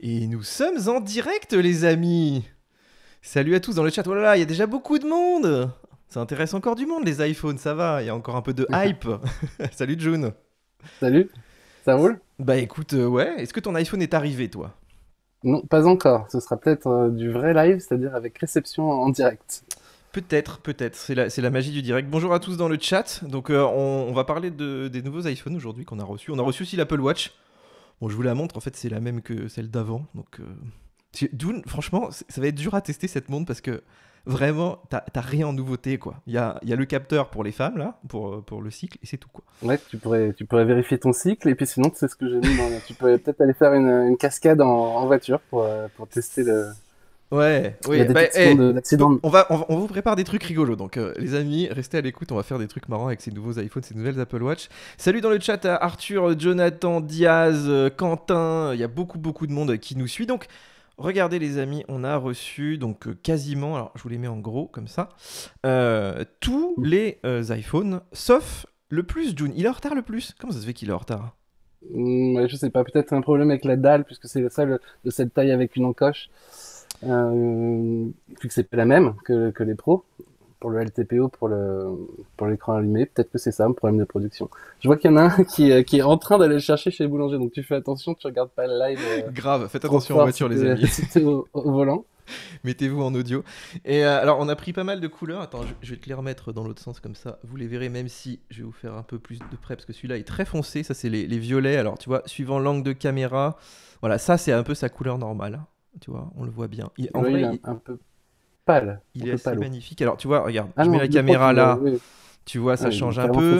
Et nous sommes en direct, les amis Salut à tous dans le chat. Voilà, il y a déjà beaucoup de monde Ça intéresse encore du monde, les iPhones, ça va. Il y a encore un peu de hype. Salut, June Salut Ça roule Bah écoute, euh, ouais. Est-ce que ton iPhone est arrivé, toi Non, pas encore. Ce sera peut-être euh, du vrai live, c'est-à-dire avec réception en direct. Peut-être, peut-être. C'est la, la, magie du direct. Bonjour à tous dans le chat. Donc, euh, on, va parler de, des nouveaux iPhones aujourd'hui qu'on a reçus. On a reçu aussi l'Apple Watch. Bon, je vous la montre, en fait, c'est la même que celle d'avant. Donc, euh, Dune, franchement, ça va être dur à tester cette montre parce que vraiment, t'as rien en nouveauté, quoi. Il y a, le capteur pour les femmes, là, pour, euh, pour le cycle, et c'est tout, quoi. Ouais, tu pourrais, tu pourrais vérifier ton cycle, et puis sinon, tu sais ce que j'ai mis dans, Tu pourrais peut-être aller faire une, cascade en, voiture pour euh, tester le. Ouais, bah, eh, on, va, on, vous prépare des trucs rigolos. Donc, euh, les amis, restez à l'écoute. On va faire des trucs marrants avec ces nouveaux iPhones, ces nouvelles Apple Watch. Salut dans le chat à euh, Arthur, euh, Jonathan, Diaz, Quentin. Il y a beaucoup, beaucoup de monde qui nous suit. Donc, regardez, les amis, on a reçu donc quasiment, alors je vous les mets en gros comme ça, tous mm. les iPhones sauf le plus, June. Il est en retard le plus. Comment ça se fait qu'il est en retard mm, Je sais pas, peut-être un problème avec la dalle, puisque c'est le seul de cette taille avec une encoche. Euh, vu que c'est pas la même que, les pros, pour le LTPO, pour le pour l'écran allumé, peut-être que c'est ça un problème de production. Je vois qu'il y en a un qui, euh, est en train d'aller chercher chez les boulangers, donc tu fais attention, tu regardes pas le live. Euh, Grave, faites attention en voiture, les amis. au, volant mettez-vous en audio. Et alors, on a pris pas mal de couleurs. Attends, je, vais te les remettre dans l'autre sens comme ça. Vous les verrez, même si je vais vous faire un peu plus de près, parce que celui-là est très foncé. Ça, c'est les, les, violets. Alors, tu vois, suivant l'angle de caméra, voilà, ça, c'est un peu sa couleur normale tu vois, on le voit bien. Il, en un, peu pâle. Il est assez magnifique. Alors, tu vois, regarde, ah je mets la caméra là, tu vois, ça ah, change un peu.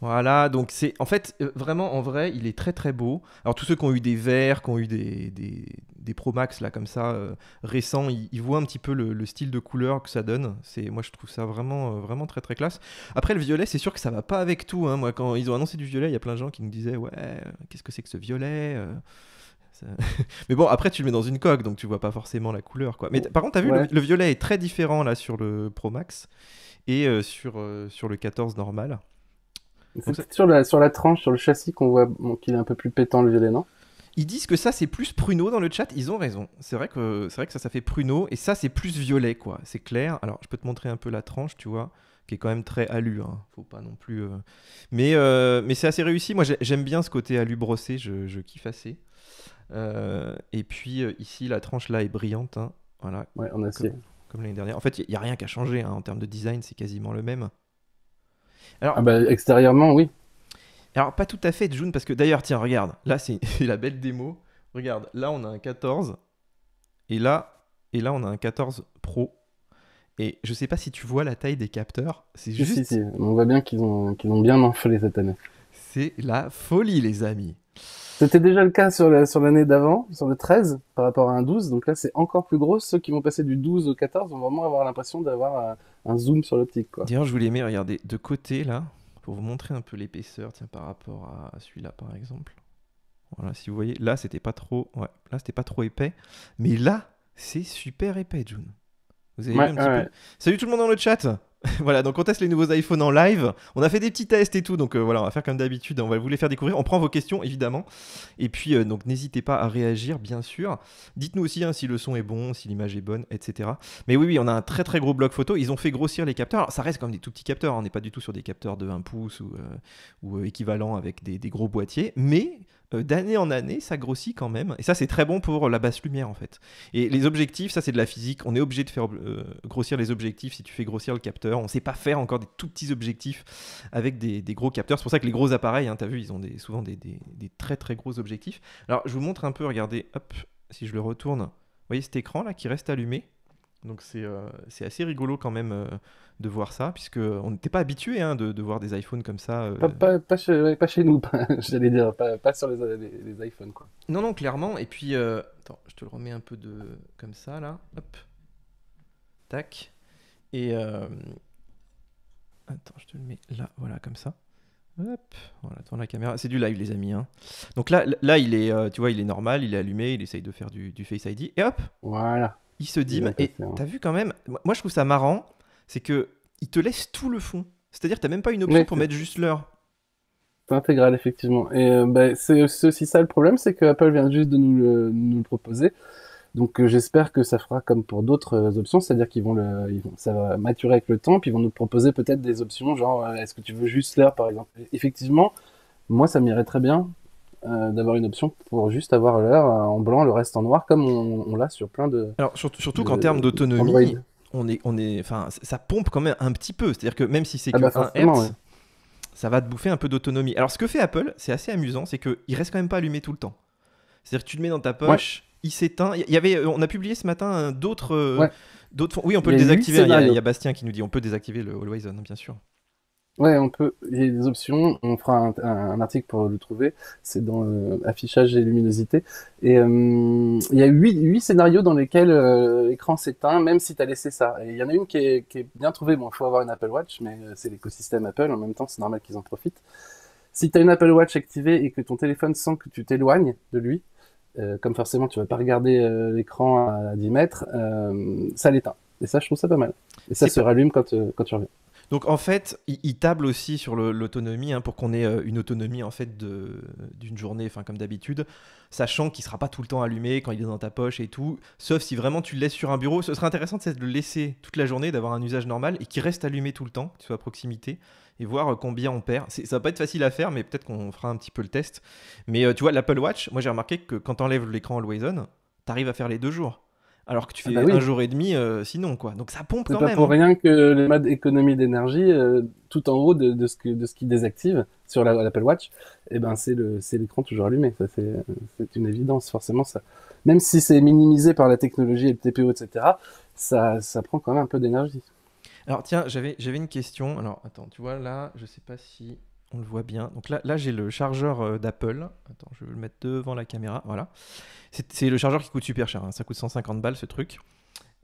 voilà, donc c'est en fait euh, vraiment en vrai, il est très très beau. Alors tous ceux qui ont eu des verts, qui ont eu des, des, Pro Max là comme ça euh, récents, ils, voient un petit peu le, style de couleur que ça donne. C'est moi je trouve ça vraiment euh, vraiment très très classe. Après le violet, c'est sûr que ça va pas avec tout. Hein. Moi quand ils ont annoncé du violet, il y a plein de gens qui me disaient ouais qu'est-ce que c'est que ce violet euh, mais bon, après, tu le mets dans une coque, donc tu vois pas forcément la couleur. Quoi. Mais par contre, t'as as vu, le, violet est très différent là sur le Pro Max et euh, sur, euh, sur le 14 normal. C'est sur, la, sur la tranche, sur le châssis, qu'on voit qu'il est un peu plus pétant le violet, non ils disent que ça c'est plus pruneau dans le chat, ils ont raison. C'est vrai que c'est vrai que ça ça fait pruneau et ça c'est plus violet quoi, c'est clair. Alors je peux te montrer un peu la tranche, tu vois, qui est quand même très alu. Hein. Faut pas non plus. Mais mais c'est assez réussi. Moi j'aime bien ce côté alu brossé, je, je kiffe assez. Euh, et puis euh, ici, la tranche là est brillante. Hein. Voilà. Ouais, en Comme, l'année dernière. En fait, il n'y a, rien qu'à changer hein. en termes de design, c'est quasiment le même. Alors, ah bah, extérieurement, oui. Alors, pas tout à fait, June, parce que d'ailleurs, tiens, regarde, là, c'est la belle démo. Regarde, là, on a un 14, et là, et là, on a un 14 Pro. Et je sais pas si tu vois la taille des capteurs, c'est juste. On voit bien qu'ils ont, ont bien enflé cette année. C'est la folie, les amis. C'était déjà le cas sur l'année d'avant, sur le 13, par rapport à un 12. Donc là, c'est encore plus gros. Ceux qui vont passer du 12 au 14 vont vraiment avoir l'impression d'avoir euh, un, zoom sur l'optique. D'ailleurs, je vous les mets, regardez, de côté là, pour vous montrer un peu l'épaisseur, tiens, par rapport à celui-là, par exemple. Voilà, si vous voyez, là, c'était pas trop, ouais, là, c'était pas trop épais. Mais là, c'est super épais, June. Vous avez vu un petit peu Salut tout le monde dans le chat voilà, donc on teste les nouveaux iPhones en live. On a fait des petits tests et tout, donc euh, voilà, on va faire comme d'habitude, on va vous les faire découvrir. On prend vos questions, évidemment. Et puis, euh, donc n'hésitez pas à réagir, bien sûr. Dites-nous aussi hein, si le son est bon, si l'image est bonne, etc. Mais oui, oui, on a un très très gros bloc photo. Ils ont fait grossir les capteurs. Alors, ça reste comme des tout petits capteurs, hein. on n'est pas du tout sur des capteurs de 1 pouce ou, euh, équivalent avec des gros boîtiers, mais euh, d'année en année, ça grossit quand même. Et ça, c'est très bon pour la basse lumière, en fait. Et les objectifs, ça, c'est de la physique. On est obligé de faire euh, grossir les objectifs si tu fais grossir le capteur. On ne sait pas faire encore des tout petits objectifs avec des, gros capteurs. C'est pour ça que les gros appareils, hein, tu as vu, ils ont des, souvent des, des, très très gros objectifs. Alors, je vous montre un peu, regardez, hop, si je le retourne. Vous voyez cet écran là qui reste allumé donc euh, c'est assez rigolo quand même euh, de voir ça, puisque on n'était pas habitué hein, de, voir des iPhones comme ça. Euh. Pas, chez, nous, j'allais dire, pas, sur les, iPhones quoi. Non non clairement. Et puis attends, je te le remets un peu de comme ça là, hop, tac. Et attends, je te le mets là, voilà comme ça. Hop, voilà, tourne la caméra. C'est du live, les amis. Hein. Donc là, là, il est, tu vois, il est normal, il est allumé, il essaye de faire du, du Face ID. Et hop Voilà il se dit Et hein. t'as vu quand même, moi je trouve ça marrant, c'est que il te laisse tout le fond. C'est-à-dire t'as même pas une option pour mettre juste l'heure. C'est intégral, effectivement. Et euh, bah, c'est aussi ça le problème, c'est que Apple vient juste de nous le, nous proposer. Donc euh, j'espère que ça fera comme pour d'autres euh, options, c'est-à-dire qu'ils vont, le, ils vont, ça va maturer avec le temps, puis ils vont nous proposer peut-être des options, genre est-ce que tu veux juste l'heure par exemple. Effectivement, moi ça m'irait très bien euh, d'avoir une option pour juste avoir l'heure euh, en blanc, le reste en noir, comme on, l'a sur plein de. Alors surtout, surtout qu'en termes d'autonomie, on est, on est, enfin, ça pompe quand même un petit peu. C'est-à-dire que même si c'est ah bah, ça va te bouffer un peu d'autonomie. Alors ce que fait Apple, c'est assez amusant, c'est qu'il reste quand même pas allumé tout le temps. C'est-à-dire que tu le mets dans ta poche, il s'éteint. Il y avait, euh, on a publié ce matin d'autres, d'autres. Oui, on peut le désactiver. Il y, a, Bastien qui nous dit, on peut désactiver le Always On, hein, bien sûr. Ouais, on peut. Il y a des options. On fera un, article pour le trouver. C'est dans euh, affichage et luminosité. Et euh, il y a huit, scénarios dans lesquels euh, l'écran s'éteint, même si tu as laissé ça. Et il y en a une qui est, bien trouvée. Bon, il faut avoir une Apple Watch, mais c'est l'écosystème Apple. En même temps, c'est normal qu'ils en profitent. Si tu as une Apple Watch activée et que ton téléphone sent que tu t'éloignes de lui, comme forcément tu vas pas regarder l'écran à 10 mètres, ça l'éteint. Et ça, je trouve ça pas mal. Et ça se rallume quand, quand tu reviens. Donc en fait, il table aussi sur l'autonomie hein, pour qu'on ait euh, une autonomie en fait d'une journée, enfin comme d'habitude, sachant qu'il sera pas tout le temps allumé quand il est dans ta poche et tout. Sauf si vraiment tu le laisses sur un bureau, ce serait intéressant de le laisser toute la journée, d'avoir un usage normal et qu'il reste allumé tout le temps, que tu à proximité et voir euh, combien on perd. Ça va pas être facile à faire, mais peut-être qu'on fera un petit peu le test. Mais euh, tu vois, l'Apple Watch, moi j'ai remarqué que quand tu enlèves l'écran Always On, arrives à faire les deux jours alors que tu ah fais bah un jour et demi euh, sinon quoi. Donc ça pompe quand pas pour hein. rien que le mode économie d'énergie, euh, tout en haut de, ce que, de ce qui désactive sur l'Apple Watch, et eh ben c'est le l'écran toujours allumé. Ça c'est une évidence forcément ça. Même si c'est minimisé par la technologie et le TPO etc, ça, ça prend quand même un peu d'énergie. Alors tiens, j'avais une question. Alors attends, tu vois là, je sais pas si on le voit bien. Donc là, là j'ai le chargeur euh, d'Apple. Attends, je vais le mettre devant la caméra. Voilà. C'est le chargeur qui coûte super cher. Hein. Ça coûte 150 balles ce truc.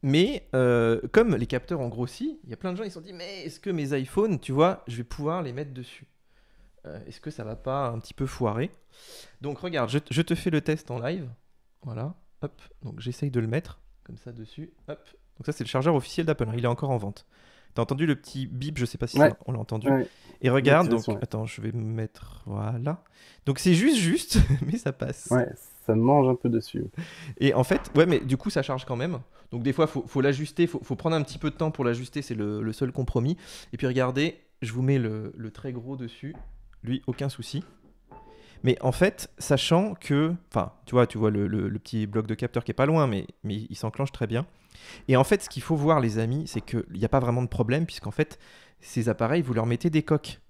Mais euh, comme les capteurs ont grossi, il y a plein de gens qui se sont dit Mais est-ce que mes iPhones, tu vois, je vais pouvoir les mettre dessus euh, Est-ce que ça va pas un petit peu foirer Donc regarde, je, je, te fais le test en live. Voilà. Hop. Donc j'essaye de le mettre comme ça dessus. Hop. Donc ça, c'est le chargeur officiel d'Apple. Hein. Il est encore en vente. T'as entendu le petit bip, je sais pas si on l'a entendu. Et regarde, donc attends, je vais me mettre voilà. Donc c'est juste juste, mais ça passe. Ouais, ça mange un peu dessus. Et en fait, ouais, mais du coup ça charge quand même. Donc des fois faut, faut l'ajuster, faut, faut prendre un petit peu de temps pour l'ajuster, c'est le, seul compromis. Et puis regardez, je vous mets le très gros dessus, lui aucun souci. Mais en fait, sachant que, enfin, tu vois, tu vois le, petit bloc de capteur qui est pas loin, mais, mais il s'enclenche très bien. Et en fait, ce qu'il faut voir, les amis, c'est qu'il n'y a pas vraiment de problème, puisqu'en fait, ces appareils, vous leur mettez des coques.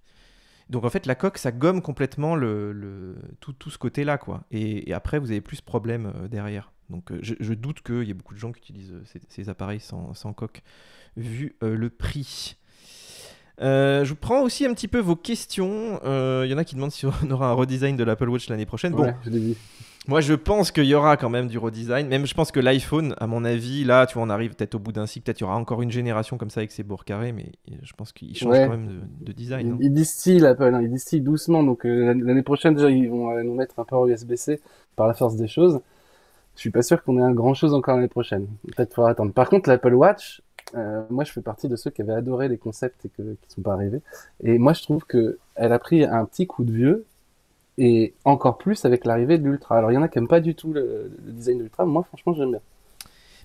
Donc en fait, la coque, ça gomme complètement le, tout, ce côté-là, quoi. Et, après, vous avez plus de problèmes euh, derrière. Donc euh, je, doute qu'il y ait beaucoup de gens qui utilisent euh, ces, appareils sans, coque, vu le prix. Euh, je prends aussi un petit peu vos questions. Il euh, y en a qui demandent si on aura un redesign de l'Apple Watch l'année prochaine. bon, dit. Moi, je pense qu'il y aura quand même du redesign. Même, je pense que l'iPhone, à mon avis, là, tu vois, on arrive peut-être au bout d'un cycle. Peut-être qu'il y aura encore une génération comme ça avec ses bords carrés, mais je pense qu'il change quand même de, design. Ils il distillent Apple, hein, il ils distillent doucement. Donc euh, l'année prochaine, déjà, ils vont nous mettre un port USB-C par la force des choses. Je suis pas sûr qu'on ait un grand chose encore l'année prochaine. Peut-être faudra attendre. Par contre, l'Apple Watch, euh, moi, je fais partie de ceux qui avaient adoré les concepts et qui ne sont pas arrivés. Et moi, je trouve que elle a pris un petit coup de vieux et encore plus avec l'arrivée de l'Ultra. Alors, il y en a qui n'aiment pas du tout le, design de l'Ultra. Moi, franchement, j'aime bien.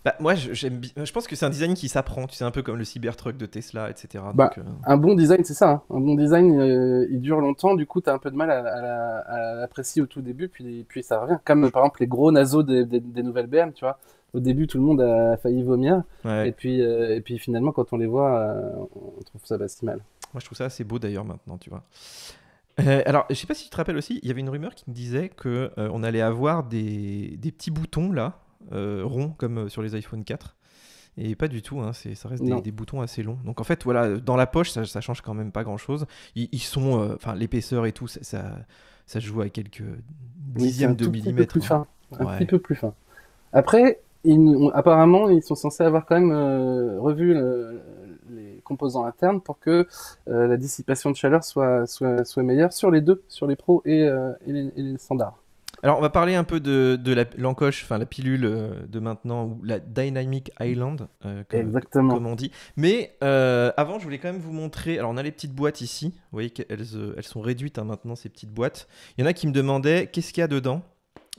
Bah, moi, Je pense que c'est un design qui s'apprend. Tu sais, un peu comme le Cybertruck de Tesla, etc. Bah, euh, un bon design, c'est ça. Hein. Un bon design, euh, il dure longtemps. Du coup, tu as un peu de mal à, l'apprécier au tout début, puis, puis ça revient. Comme par exemple les gros naseaux des, des nouvelles BM, tu vois au début, tout le monde a failli vomir. Et, puis, euh, et puis finalement, quand on les voit, euh, on trouve ça pas si mal. Moi, je trouve ça assez beau d'ailleurs maintenant, tu vois. Euh, alors, je sais pas si tu te rappelles aussi, il y avait une rumeur qui me disait que on allait avoir des, des petits boutons là, ronds comme sur les iPhone 4. Et pas du tout, hein, ça reste des, boutons assez longs. Donc en fait, voilà, dans la poche, ça, ça change quand même pas grand chose. Ils, sont, enfin, l'épaisseur et tout, ça, ça, joue à quelques dixièmes de millimètre. Hein. Un petit peu plus fin. Après, apparemment, ils sont censés avoir quand même euh, revu euh, les composants internes pour que euh, la dissipation de chaleur soit, soit, meilleure sur les deux, sur les pros et, les, standards. Alors, on va parler un peu de, l'encoche, enfin la pilule de maintenant, ou la Dynamic Island, comme, on dit. Mais avant, je voulais quand même vous montrer. Alors, on a les petites boîtes ici. Vous voyez qu'elles elles sont réduites hein, maintenant, ces petites boîtes. Il y en a qui me demandaient qu'est-ce qu'il y a dedans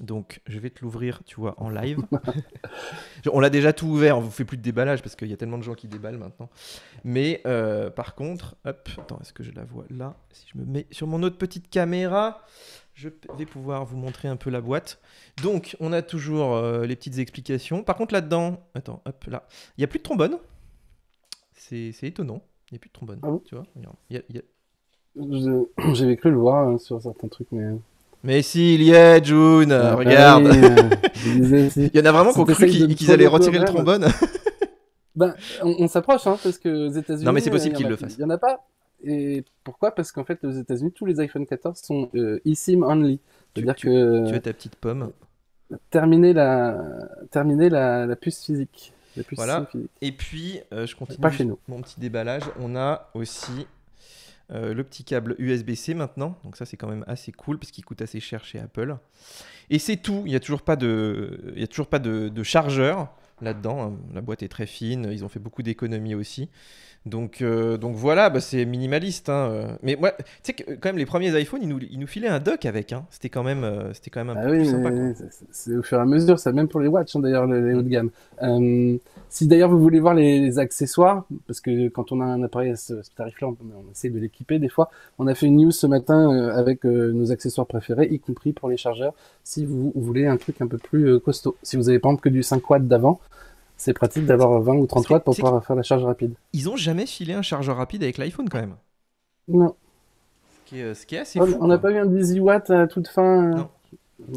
donc, je vais te l'ouvrir, tu vois, en live. on l'a déjà tout ouvert, on vous fait plus de déballage parce qu'il y a tellement de gens qui déballent maintenant. Mais euh, par contre, hop, attends, est-ce que je la vois là Si je me mets sur mon autre petite caméra, je vais pouvoir vous montrer un peu la boîte. Donc, on a toujours euh, les petites explications. Par contre, là-dedans, attends, hop, là, il n'y a plus de trombone. C'est étonnant, il n'y a plus de trombone, ah tu vois. J'avais cru le voir hein, sur certains trucs, mais. Mais si, il y est, June, ah regarde. Ah il y en a vraiment qui ont cru qu'ils allaient retirer le trombone. Bah, on, s'approche, hein, parce que aux États-Unis. Non, mais c'est euh, possible qu'ils le fassent. Il y en a pas. Et pourquoi Parce qu'en fait, aux États-Unis, tous les iPhone 14 sont euh, eSIM only. cest dire que. Tu as ta petite pomme. Terminer la, terminer la, la puce physique. voilà. Et puis, euh, je continue pas chez nous. mon petit déballage. On a aussi euh, le petit câble USB-C maintenant, donc ça c'est quand même assez cool parce qu'il coûte assez cher chez Apple. Et c'est tout, il n'y a toujours pas de, il y a toujours pas de, de chargeur là-dedans. Hein. La boîte est très fine, ils ont fait beaucoup d'économies aussi. Donc, euh, donc voilà, bah, c'est minimaliste. Hein, euh. Mais ouais, tu sais que quand même les premiers iPhones, ils nous, filaient un dock avec. Hein. C'était quand même, euh, c'était quand même un ah peu plus sympa. C'est au fur et à mesure, ça même pour les watches hein, d'ailleurs, les, haut de gamme. si d'ailleurs vous voulez voir les, accessoires, parce que quand on a un appareil à ce, tarif-là, on, essaie de l'équiper des fois. On a fait une news ce matin avec nos accessoires préférés, y compris pour les chargeurs. Si vous, voulez un truc un peu plus costaud, si vous avez par exemple que du 5 watts d'avant. C'est pratique d'avoir 20 ou 30 watts pour pouvoir faire la charge rapide. Ils ont jamais filé un chargeur rapide avec l'iPhone quand même. Non. Ce qui est, assez On n'a pas eu un 18 watts à toute fin. Euh,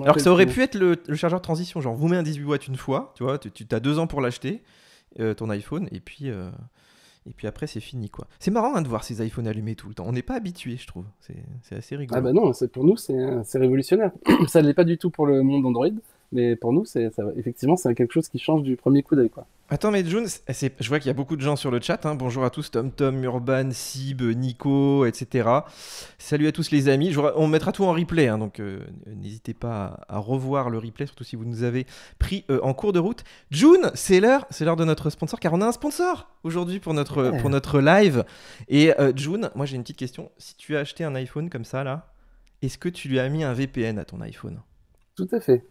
Alors que ça aurait pu être le, chargeur transition, genre vous mettez un 18 watts une fois, tu vois, tu, as deux ans pour l'acheter, euh, ton iPhone, et puis, euh, et puis après c'est fini quoi. C'est marrant hein, de voir ces iPhones allumés tout le temps, on n'est pas habitué je trouve, c'est assez ah rigolo. Ah bah non, pour nous c'est révolutionnaire, ça ne l'est pas du tout pour le monde Android, mais pour nous, c'est effectivement, c'est quelque chose qui change du premier coup d'œil. Attends, mais June, je vois qu'il y a beaucoup de gens sur le chat. Hein. Bonjour à tous, Tom Tom, Urban, Sib, Nico, etc. Salut à tous les amis. On mettra tout en replay, hein, donc euh, n'hésitez pas à, revoir le replay, surtout si vous nous avez pris euh, en cours de route. June, c'est l'heure, c'est l'heure de notre sponsor, car on a un sponsor aujourd'hui pour notre, pour notre live. Et euh, June, moi j'ai une petite question. Si tu as acheté un iPhone comme ça là, est-ce que tu lui as mis un VPN à ton iPhone Tout à fait.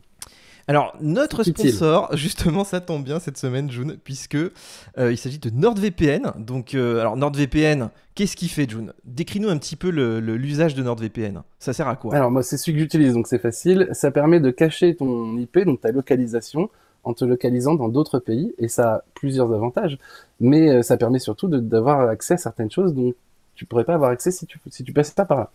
Alors, notre sponsor, justement, ça tombe bien cette semaine, June, puisque euh, il s'agit de NordVPN. Donc, euh, alors NordVPN, qu'est-ce qu'il fait, June Décris-nous un petit peu l'usage de NordVPN. Ça sert à quoi Alors, moi, c'est celui que j'utilise, donc c'est facile. Ça permet de cacher ton IP, donc ta localisation, en te localisant dans d'autres pays, et ça a plusieurs avantages. Mais euh, ça permet surtout d'avoir accès à certaines choses dont tu pourrais pas avoir accès si tu, si tu passais pas par là.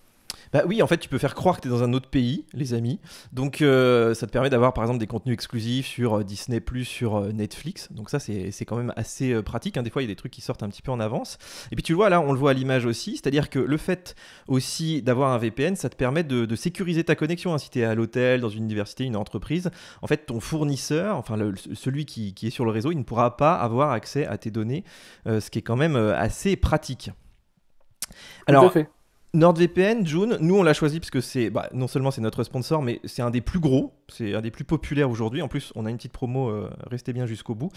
Bah oui, en fait, tu peux faire croire que tu es dans un autre pays, les amis. Donc, euh, ça te permet d'avoir, par exemple, des contenus exclusifs sur euh, Disney, sur euh, Netflix. Donc, ça, c'est quand même assez pratique. Hein. Des fois, il y a des trucs qui sortent un petit peu en avance. Et puis, tu vois, là, on le voit à l'image aussi. C'est-à-dire que le fait aussi d'avoir un VPN, ça te permet de, sécuriser ta connexion. Hein. Si tu es à l'hôtel, dans une université, une entreprise, en fait, ton fournisseur, enfin, celui qui, est sur le réseau, il ne pourra pas avoir accès à tes données, ce qui est quand même assez pratique. Alors, Tout NordVPN, June, nous on l'a choisi parce que c'est bah, non seulement c'est notre sponsor, mais c'est un des plus gros c'est un des plus populaires aujourd'hui. En plus, on a une petite promo, euh, restez bien jusqu'au bout.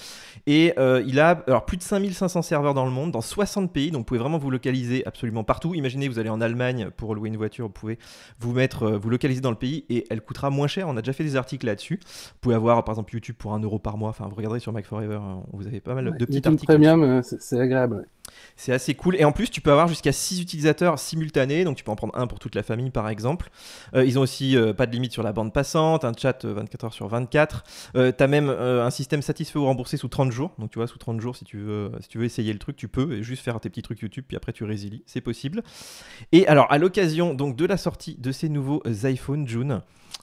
Et euh, il a alors, plus de 5500 serveurs dans le monde, dans 60 pays. Donc, vous pouvez vraiment vous localiser absolument partout. Imaginez, vous allez en Allemagne pour louer une voiture, vous pouvez vous mettre, euh, vous localiser dans le pays et elle coûtera moins cher. On a déjà fait des articles là-dessus. Vous pouvez avoir, par exemple, YouTube pour 1 euro par mois. Enfin, vous regardez sur Mac Forever, hein. vous avez pas mal de petits articles. premium, c'est agréable. C'est assez cool. Et en plus, tu peux avoir jusqu'à 6 utilisateurs simultanés. Donc, tu peux en prendre un pour toute la famille, par exemple. ils ont aussi pas de limite sur la bande passante, un 24 euh, heures sur 24. Euh, tu as même euh, un système satisfait ou remboursé sous 30 jours. Donc tu vois, sous 30 jours, si tu veux, si tu veux essayer le truc, tu peux et juste faire tes petits trucs YouTube, puis après tu résilies. C'est possible. Et alors, à l'occasion donc de la sortie de ces nouveaux euh, iPhone June,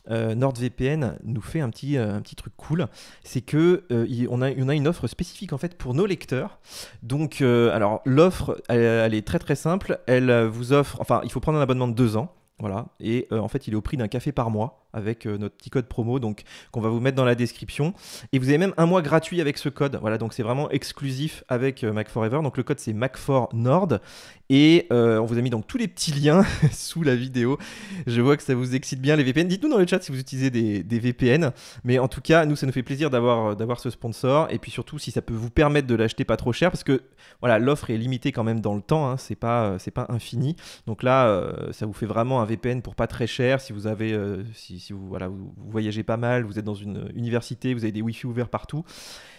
NordVPN nous fait un petit, un petit truc cool, c'est que on, a, a, une offre spécifique en fait pour nos lecteurs. Donc, alors l'offre, elle, elle, est très très simple. Elle vous offre, enfin, il faut prendre un abonnement de deux ans, voilà, et en fait, il est au prix d'un café par mois avec euh, notre petit code promo donc qu'on va vous mettre dans la description. Et vous avez même un mois gratuit avec ce code. Voilà, donc c'est vraiment exclusif avec euh, Mac Forever. Donc le code c'est Mac4Nord. Et euh, on vous a mis donc tous les petits liens sous la vidéo. Je vois que ça vous excite bien les VPN. Dites-nous dans le chat si vous utilisez des, VPN. Mais en tout cas, nous, ça nous fait plaisir d'avoir, d'avoir ce sponsor. Et puis surtout, si ça peut vous permettre de l'acheter pas trop cher, parce que voilà, l'offre est limitée quand même dans le temps. Hein. C'est pas, c'est pas infini. Donc là, ça vous fait vraiment un VPN pour pas très cher. Si vous avez, si, si vous, voilà, vous, voyagez pas mal, vous êtes dans une université, vous avez des Wi-Fi ouverts partout,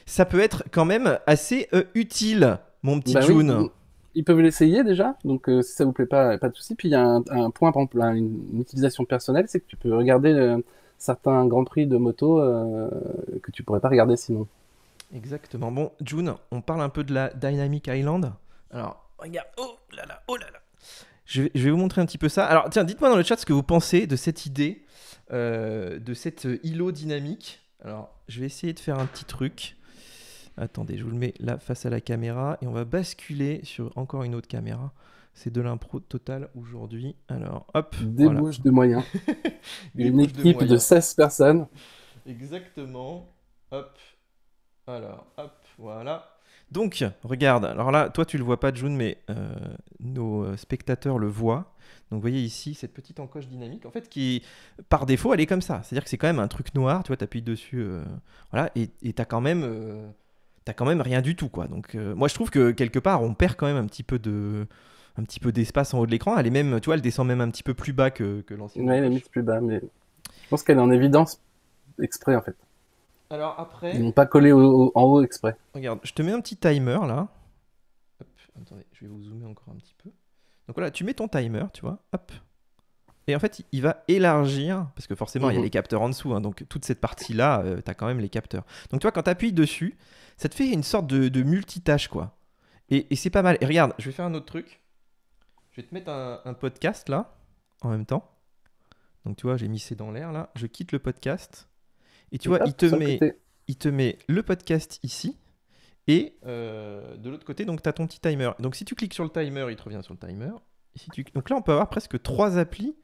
ça peut être quand même assez euh, utile, mon petit bah June. ils peuvent l'essayer déjà, donc euh, si ça vous plaît pas, pas de souci. Puis il y a un, point, par exemple, une, utilisation personnelle, c'est que tu peux regarder euh, certains grands prix de moto que tu pourrais pas regarder sinon. Exactement. Bon, June, on parle un peu de la Dynamic Island. Alors, regarde, oh là là, oh là là. Je je vais vous montrer un petit peu ça. Alors, tiens, dites-moi dans le chat ce que vous pensez de cette idée euh, de cette îlot dynamique. Alors, je vais essayer de faire un petit truc. Attendez, je vous le mets là face à la caméra et on va basculer sur encore une autre caméra. C'est de l'impro total aujourd'hui. Alors, hop. Débouche de moyens. une équipe de, de, 16 personnes. Exactement. Hop. Alors, hop, voilà. Donc, regarde, alors là, toi tu le vois pas, June, mais euh, nos euh, spectateurs le voient. Donc, vous voyez ici cette petite encoche dynamique, en fait, qui par défaut elle est comme ça. C'est-à-dire que c'est quand même un truc noir, tu vois, appuies dessus, euh, voilà, et tu quand même. quand même rien du tout quoi. Donc moi je trouve que quelque part on perd quand même un petit peu de un petit peu d'espace en haut de l'écran. Elle est même, tu vois, elle descend même un petit peu plus bas que, l'ancienne. Oui, elle est plus bas, mais je pense qu'elle est en évidence exprès en fait. Alors après. Ils n'ont pas collé en haut exprès. Regarde, je te mets un petit timer là. Hop, attendez, je vais vous zoomer encore un petit peu. Donc voilà, tu mets ton timer, tu vois. Hop. Et en fait, il va élargir, parce que forcément, il y a mhm. les capteurs en dessous, hein, donc toute cette partie-là, euh, tu as quand même les capteurs. Donc tu vois, quand tu appuies dessus, ça te fait une sorte de, multitâche, quoi. Et, c'est pas mal. Et regarde, je vais faire un autre truc. Je vais te mettre un, un podcast là, en même temps. Donc tu vois, j'ai mis c'est dans l'air là. Je quitte le podcast. Et tu vois, il te, met, il te met le podcast ici. Et euh, de l'autre côté, donc tu as ton petit timer. Donc si tu cliques sur le timer, il te revient sur le timer. si tu... Donc là, on peut avoir presque trois applis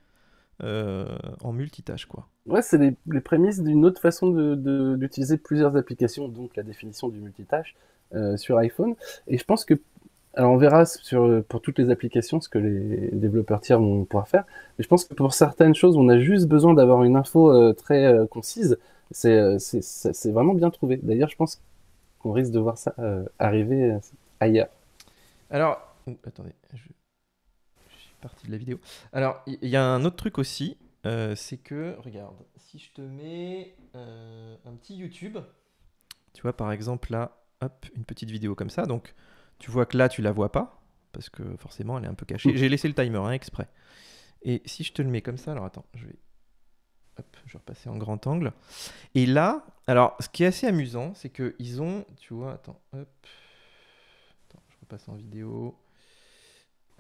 euh, en multitâche. Quoi. Ouais, c'est les, prémices d'une autre façon d'utiliser de, d'utiliser plusieurs applications, donc la définition du multitâche euh, sur iPhone. Et je pense que. Alors on verra sur, pour toutes les applications ce que les développeurs tiers vont pouvoir faire. Mais je pense que pour certaines choses, on a juste besoin d'avoir une info très concise. Euh, c'est, vraiment bien trouvé. D'ailleurs, je pense qu'on risque de voir ça euh, arriver euh, ailleurs. Alors, oh, attendez, je... suis parti de la vidéo. Alors, il y, a un autre truc aussi, c'est que, regarde, si je te mets un petit YouTube, tu vois par exemple là, hop, une petite vidéo comme ça, donc tu vois que là, tu la vois pas, parce que forcément, elle est un peu cachée. J'ai laissé le timer hein, exprès. Et si je te le mets comme ça, alors attends, je vais je vais repasser en grand angle. Et là, alors, ce qui est assez amusant, c'est qu'ils ont, tu vois, attends, hop, attends, je repasse en vidéo.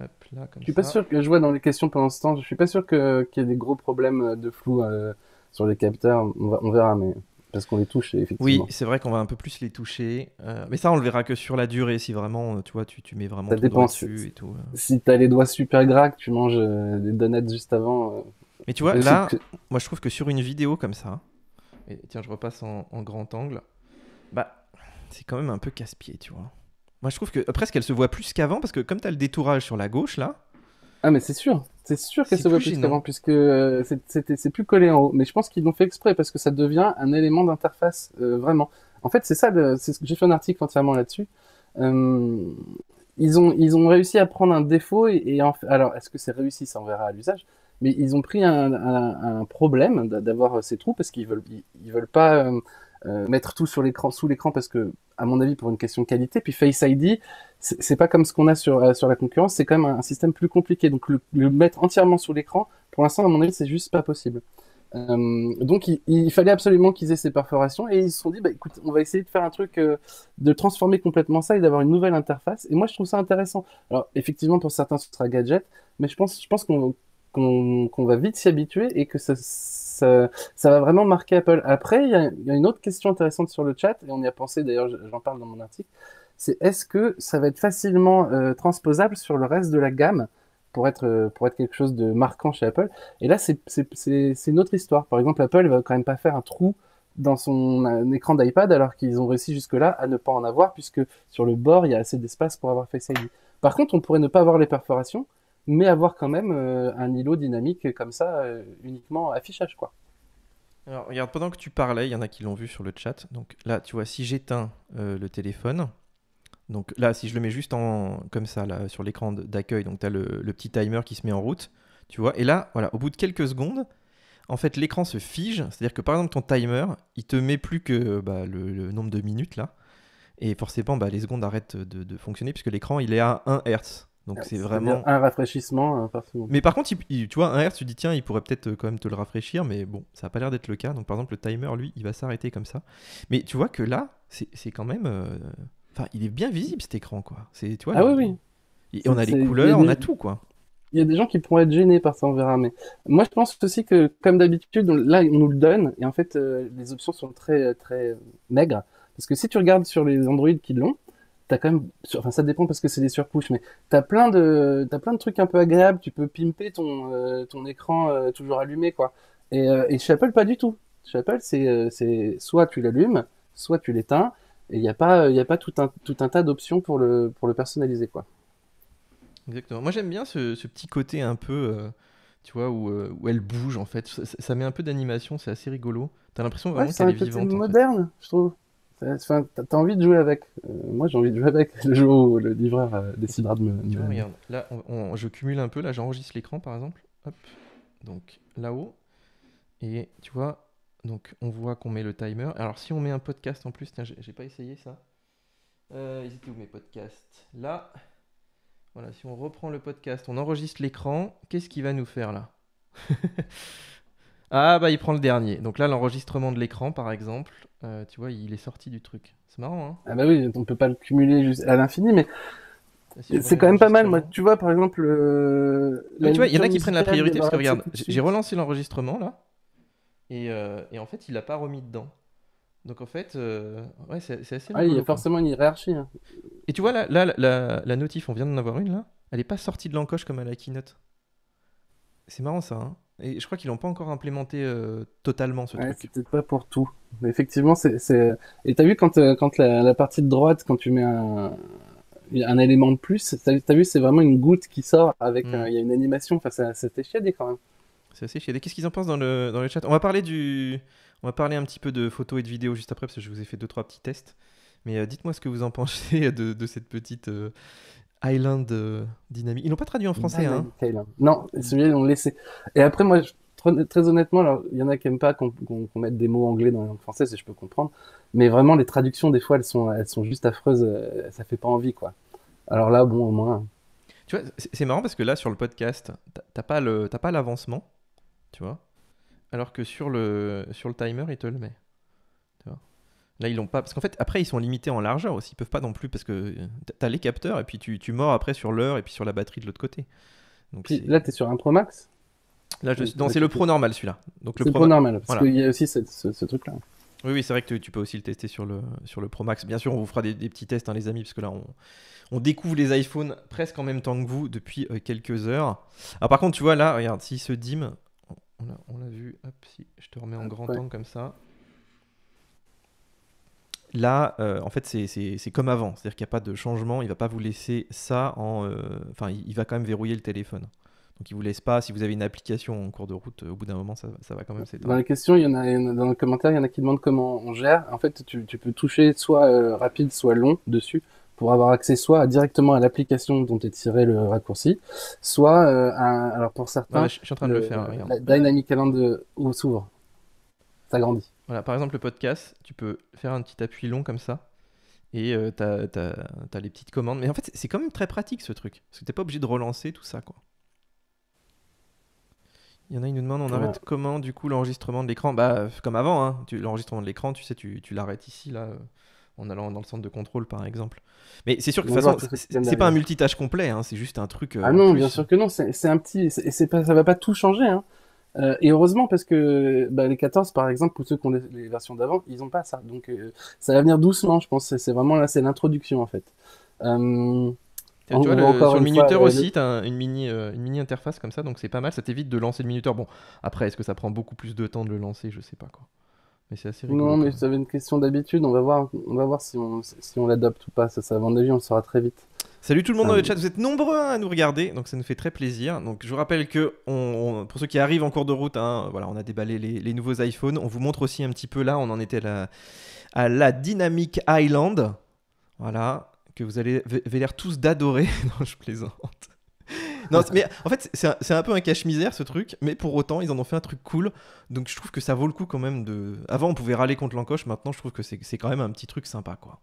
Hop là, comme je suis pas sûr que je vois dans les questions pendant ce Je suis pas sûr que qu'il y ait des gros problèmes de flou euh, sur les capteurs. On, verra, mais parce qu'on les touche effectivement. Oui, c'est vrai qu'on va un peu plus les toucher, euh, mais ça on le verra que sur la durée si vraiment euh, tu vois tu, mets vraiment ça ton dessus et tout. Si t'as les doigts super gras que tu manges des donuts juste avant, mais tu vois, là, moi je trouve que sur une vidéo comme ça, et tiens, je repasse en, grand angle, bah, c'est quand même un peu casse-pied, tu vois. Moi je trouve que presque elle se voit plus qu'avant, parce que comme tu as le détourage sur la gauche là. Ah, mais c'est sûr, c'est sûr qu'elle se voit plus qu'avant, puisque euh, c'est plus collé en haut. Mais je pense qu'ils l'ont fait exprès, parce que ça devient un élément d'interface, euh, vraiment. En fait, c'est ça, j'ai fait un article entièrement là-dessus. Hum, ils ont, ils ont réussi à prendre un défaut et, alors est-ce que c'est réussi ça on verra à l'usage mais ils ont pris un, problème d'avoir euh, ces trous parce qu'ils veulent, ils, veulent pas euh, euh, mettre tout sur l'écran, sous l'écran parce que, à mon avis, pour une question de qualité. Puis Face ID, c'est pas comme ce qu'on a sur, sur la concurrence, c'est quand même un, système plus compliqué. Donc le, mettre entièrement sous l'écran, pour l'instant, à mon avis, c'est juste pas possible. donc il, fallait absolument qu'ils aient ces perforations et ils se sont dit bah écoute on va essayer de faire un truc de transformer complètement ça et d'avoir une nouvelle interface et moi je trouve ça intéressant alors effectivement pour certains ce sera gadget mais je pense je pense qu'on qu'on va vite s'y habituer et que ça, va vraiment marquer Apple. Après, il y, a, une autre question intéressante sur le chat, et on y a pensé d'ailleurs, j'en parle dans mon article, c'est est-ce que ça va être facilement euh, transposable sur le reste de la gamme pour être, euh, quelque chose de marquant chez Apple Et là, c'est une autre histoire. Par exemple, Apple va quand même pas faire un trou dans son écran d'iPad alors qu'ils ont réussi jusque-là à ne pas en avoir puisque sur le bord, il y a assez d'espace pour avoir Face ID. Par contre, on pourrait ne pas avoir les perforations, mais avoir quand même euh, un îlot dynamique comme ça, euh, uniquement affichage, quoi. Alors, regarde, pendant que tu parlais, il y en a qui l'ont vu sur le chat. Donc là, tu vois, si j'éteins euh, le téléphone, donc là, si je le mets juste en comme ça, là, sur l'écran d'accueil, donc tu as le, petit timer qui se met en route, tu vois. Et là, voilà, au bout de quelques secondes, en fait, l'écran se fige. C'est-à-dire que par exemple, ton timer, il te met plus que bah, le, nombre de minutes là. Et forcément, bah, les secondes arrêtent de, de fonctionner puisque l'écran, il est à 1 Hz. Donc ah, c'est vraiment un rafraîchissement euh, Mais par contre, tu vois, un R, tu dis tiens, il pourrait peut-être euh, quand même te le rafraîchir, mais bon, ça n'a pas l'air d'être le cas. Donc par exemple, le timer, lui, il va s'arrêter comme ça. Mais tu vois que là, c'est quand même, euh, enfin, il est bien visible cet écran, quoi. C'est, tu Ah oui, oui. Et on a les couleurs, on a tout, quoi. Il y a des gens qui pourraient être gênés par ça, on verra. Mais moi, je pense aussi que, comme d'habitude, là, on nous le donne, et en fait, les options sont très, très maigres. Parce que si tu regardes sur les Android qui l'ont, quand même, enfin ça dépend parce que c'est des surpouches, mais t'as plein de, t'as plein de trucs un peu agréables. Tu peux pimper ton, euh, ton écran euh, toujours allumé, quoi. Et, euh, et chez Apple, pas du tout. Chez Apple, c'est, c'est soit tu l'allumes, soit tu l'éteins, et il n'y a pas, il a pas tout un, tout un tas d'options pour le, pour le personnaliser, quoi. Exactement. Moi, j'aime bien ce, ce, petit côté un peu tu vois, où, où, elle bouge en fait. Ça, met un peu d'animation, c'est assez rigolo. T'as l'impression vraiment qu'elle est vivante. C'est moderne, je trouve t'as envie de jouer avec. Euh, moi, j'ai envie de jouer avec le jeu où le livreur euh, décidera de me. Ah, là, je cumule un peu. Là, j'enregistre l'écran, par exemple. Hop. Donc là-haut. Et tu vois, donc on voit qu'on met le timer. Alors, si on met un podcast en plus, tiens, j'ai pas essayé ça. Euh, ils étaient où mes podcasts Là. Voilà, si on reprend le podcast, on enregistre l'écran. Qu'est-ce qu'il va nous faire là Ah, bah, il prend le dernier. Donc là, l'enregistrement de l'écran, par exemple. Euh, tu vois, il est sorti du truc. C'est marrant, hein Ah bah oui, on peut pas le cumuler à l'infini, mais ah, c'est quand même pas mal. Moi, tu vois, par exemple... mais euh, ah, tu vois, il y en a qui prennent la priorité, parce que regarde, j'ai relancé l'enregistrement, là, et, euh, et, en fait, il l'a pas remis dedans. Donc en fait, ouais, c'est assez... Ah, il y a forcément une hiérarchie. Hein. Et tu vois, là, la, notif, on vient d'en avoir une, là, elle est pas sortie de l'encoche comme à la keynote. C'est marrant, ça, hein et je crois qu'ils l'ont pas encore implémenté totalement ce truc. peut-être pas pour tout. Effectivement, c'est et t'as vu quand euh, quand la, partie de droite quand tu mets un, un élément de plus, t'as vu c'est vraiment une goutte qui sort avec mm. il y a une animation, enfin c'était chiadé quand même. C'est assez chiadé. Qu'est-ce qu'ils en pensent dans le dans le chat On va parler du on va parler un petit peu de photos et de vidéos juste après parce que je vous ai fait deux trois petits tests. Mais euh, dites-moi ce que vous en pensez de, de cette petite euh, Island dynamique Ils l'ont pas traduit en français, hein Non, ils l'ont laissé. Et après moi je très, honnêtement, il y en a qui n'aiment pas qu'on, mette des mots anglais dans la langue française, et je peux comprendre, mais vraiment, les traductions, des fois, elles sont, elles sont juste affreuses, euh, ça fait pas envie, quoi. Alors là, bon, au moins. Hein. Tu vois, c'est marrant parce que là, sur le podcast, t'as pas, le, t'as pas l'avancement, tu vois, alors que sur le, sur le timer, il te le met. Tu vois. Là, ils l'ont pas. Parce qu'en fait, après, ils sont limités en largeur aussi. Ils peuvent pas non plus. Parce que t'as les capteurs et puis tu, tu mords après sur l'heure et puis sur la batterie de l'autre côté. Donc, tu là, t'es sur un Pro Max c'est le pro normal celui-là. Donc le pro, normal, parce qu'il y a aussi ce, truc-là. Oui, c'est vrai que tu, peux aussi le tester sur le, sur le Pro Max. Bien sûr, on vous fera des, petits tests, hein, les amis, parce que là, on, on, découvre les iPhones presque en même temps que vous depuis euh, quelques heures. Ah, par contre, tu vois, là, regarde, si ce dim, on l'a vu, hop, si je te remets en grand temps comme ça. Là, euh, en fait, c'est comme avant, c'est-à-dire qu'il n'y a pas de changement, il ne va pas vous laisser ça en. Euh, enfin, il va quand même verrouiller le téléphone. Donc ils vous laissent pas, si vous avez une application en cours de route, euh, au bout d'un moment, ça, va quand même s'éteindre. Dans la question, il y en a, dans le commentaire, il y en a qui demandent comment on gère. En fait, tu, peux toucher soit euh, rapide, soit long dessus pour avoir accès soit directement à l'application dont est tiré le raccourci, soit euh, à, alors pour certains, je, suis en train de le, faire. Regarde. La Dynamic s'ouvre, ça grandit. Voilà, par exemple le podcast, tu peux faire un petit appui long comme ça, et tu as, les petites commandes. Mais en fait, c'est quand même très pratique ce truc, parce que t'es pas obligé de relancer tout ça, quoi. Il y en a, qui nous demande on arrête comment du coup l'enregistrement de l'écran Bah, euh, comme avant, hein, l'enregistrement de l'écran, tu sais, tu, l'arrêtes ici, là, euh, en allant dans le centre de contrôle, par exemple. Mais c'est sûr que de c'est pas un multitâche complet, hein, c'est juste un truc. Euh, ah non, bien sûr que non, c'est un petit. ça va pas tout changer. Hein. et heureusement, parce que bah, les 14, par exemple, pour ceux qui ont les, versions d'avant, ils n'ont pas ça. Donc ça va venir doucement, je pense. C'est vraiment là, c'est l'introduction, en fait sur le Minuteur aussi, tu euh, une mini, interface comme ça, donc c'est pas mal, ça t'évite de lancer le Minuteur. Bon, après, est-ce que ça prend beaucoup plus de temps de le lancer Je sais pas quoi. Mais c'est assez Non, mais ça avez une question d'habitude, on va voir, on va voir si on, si l'adopte ou pas. Ça, ça, à mon on le saura très vite. Salut tout le monde dans le chat, vous êtes nombreux hein, à nous regarder, donc ça nous fait très plaisir. Donc je vous rappelle que on, pour ceux qui arrivent en cours de route, hein, voilà, on a déballé les, nouveaux iPhones. On vous montre aussi un petit peu là, on en était à la, à la Dynamic Island. Voilà, que vous allez avez l'air tous d'adorer. non, je plaisante. Non, mais en fait, c'est un, peu un cache-misère ce truc, mais pour autant, ils en ont fait un truc cool. Donc je trouve que ça vaut le coup quand même de. Avant, on pouvait râler contre l'encoche, maintenant, je trouve que c'est quand même un petit truc sympa, quoi.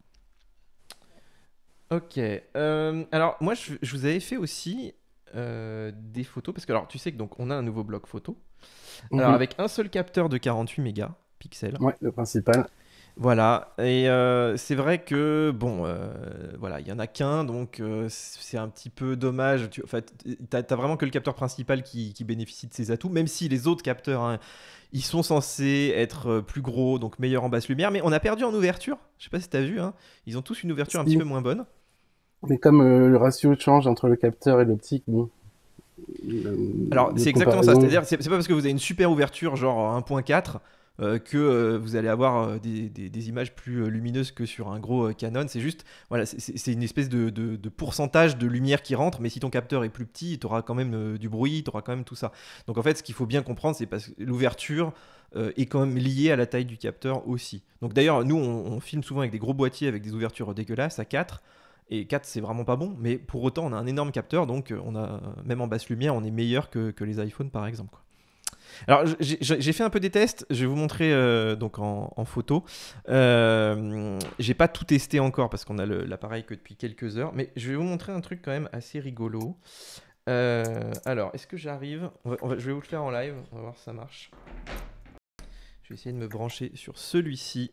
Ok. Euh, alors, moi, je, vous avais fait aussi euh, des photos, parce que alors, tu sais que donc on a un nouveau bloc photo. Alors, mhm. avec un seul capteur de 48 mégapixels pixels. Ouais, le principal. Voilà, et euh, c'est vrai que, bon, euh, voilà, il y en a qu'un, donc euh, c'est un petit peu dommage. Tu enfin, t'as vraiment que le capteur principal qui, bénéficie de ses atouts, même si les autres capteurs, hein, ils sont censés être plus gros, donc meilleurs en basse lumière, mais on a perdu en ouverture. Je sais pas si tu as vu, hein, ils ont tous une ouverture un petit peu moins bonne. Mais comme le ratio change entre le capteur et l'optique, bon. Alors, c'est exactement ça, c'est-à-dire, c'est pas parce que vous avez une super ouverture, genre 1.4 euh, que euh, vous allez avoir euh, des, images plus lumineuses que sur un gros Canon. C'est juste, voilà, c'est une espèce de, pourcentage de lumière qui rentre, mais si ton capteur est plus petit, tu auras quand même du bruit, tu auras quand même tout ça. Donc en fait, ce qu'il faut bien comprendre, c'est parce que l'ouverture est quand même liée à la taille du capteur aussi. Donc d'ailleurs, nous, on, filme souvent avec des gros boîtiers avec des ouvertures dégueulasses à 4. Et 4, c'est vraiment pas bon, mais pour autant, on a un énorme capteur, donc on a, même en basse lumière, on est meilleur que, les iPhones par exemple. Alors, j'ai fait un peu des tests. Je vais vous montrer euh, donc en, photo. Euh, j'ai pas tout testé encore parce qu'on a l'appareil que depuis quelques heures. Mais je vais vous montrer un truc quand même assez rigolo. Euh, alors, est-ce que j'arrive Je vais vous le faire en live. On va voir si ça marche. Je vais essayer de me brancher sur celui-ci.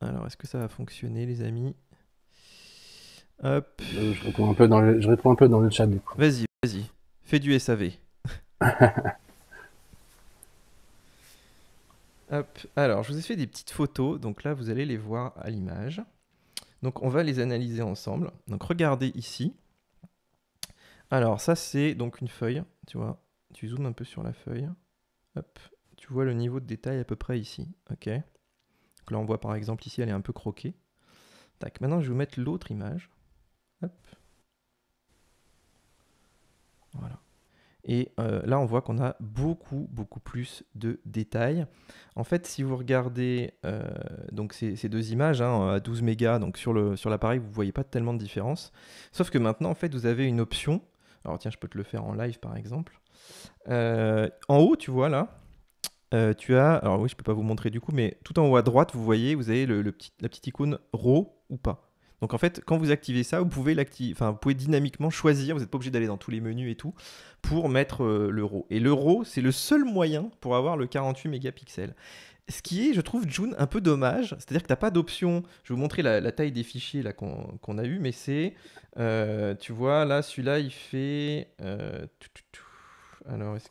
Alors, est-ce que ça va fonctionner, les amis Hop. Euh, je réponds, un peu dans le, je réponds un peu dans le chat. Vas-y, vas-y. Fais du SAV. Alors, je vous ai fait des petites photos. Donc là, vous allez les voir à l'image. Donc, on va les analyser ensemble. Donc, regardez ici. Alors, ça, c'est donc une feuille. Tu vois, tu zoomes un peu sur la feuille. Tu vois le niveau de détail à peu près ici. OK. Donc là, on voit par exemple ici, elle est un peu croquée. Tac. Maintenant, je vais vous mettre l'autre image. Hop. Et euh, là, on voit qu'on a beaucoup, beaucoup plus de détails. En fait, si vous regardez euh, donc ces, deux images hein, à 12 mégas, donc sur l'appareil, sur vous ne voyez pas tellement de différence. Sauf que maintenant, en fait, vous avez une option. Alors tiens, je peux te le faire en live, par exemple. Euh, en haut, tu vois là, tu as, alors oui, je peux pas vous montrer du coup, mais tout en haut à droite, vous voyez, vous avez le, petit, la petite icône RAW ou pas. Donc en fait, quand vous activez ça, vous pouvez, pouvez dynamiquement choisir, vous n'êtes pas obligé d'aller dans tous les menus et tout, pour mettre euh, l'euro. Et l'euro, c'est le seul moyen pour avoir le 48 mégapixels. Ce qui est, je trouve, June, un peu dommage. C'est-à-dire que tu n'as pas d'option. Je vais vous montrer la, taille des fichiers qu'on, a eu, mais c'est. Euh, tu vois, là, celui-là, il fait. Euh,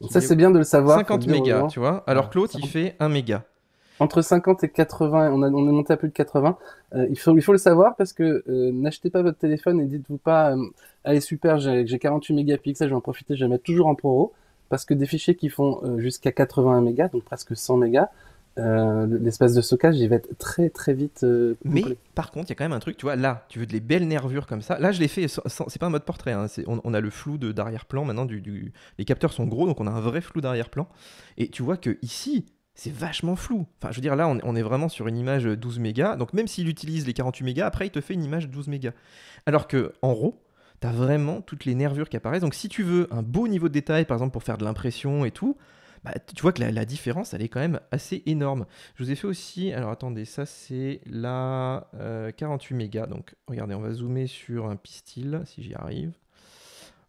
ça, c'est bien de le savoir. 50 mégas, tu vois. Alors Claude, il fait 1 méga entre 50 et 80, on, a, on est monté à plus de 80. Euh, il, faut, il faut le savoir parce que euh, n'achetez pas votre téléphone et dites-vous pas euh, Allez, super, j'ai 48 mégapixels, je vais en profiter, je vais mettre toujours en pro. Parce que des fichiers qui font jusqu'à 81 mégas, donc presque 100 mégas, l'espace de stockage, il va être très très vite. Mais par contre, il y a quand même un truc, tu vois, là, tu veux de les belles nervures comme ça. Là, je l'ai fait, c'est pas un mode portrait, hein, on, a le flou d'arrière-plan maintenant, du, du, les capteurs sont gros, donc on a un vrai flou d'arrière-plan. Et tu vois que ici, c'est vachement flou. Enfin, je veux dire, là, on, est vraiment sur une image 12 euh, mégas. Donc, même s'il utilise les 48 mégas, après, il te fait une image 12 mégas. Alors que, en tu t'as vraiment toutes les nervures qui apparaissent. Donc, si tu veux un beau niveau de détail, par exemple, pour faire de l'impression et tout, bah, tu vois que la, différence, elle est quand même assez énorme. Je vous ai fait aussi, alors attendez, ça c'est la 48 euh, mégas. Donc regardez, on va zoomer sur un pistil, si j'y arrive.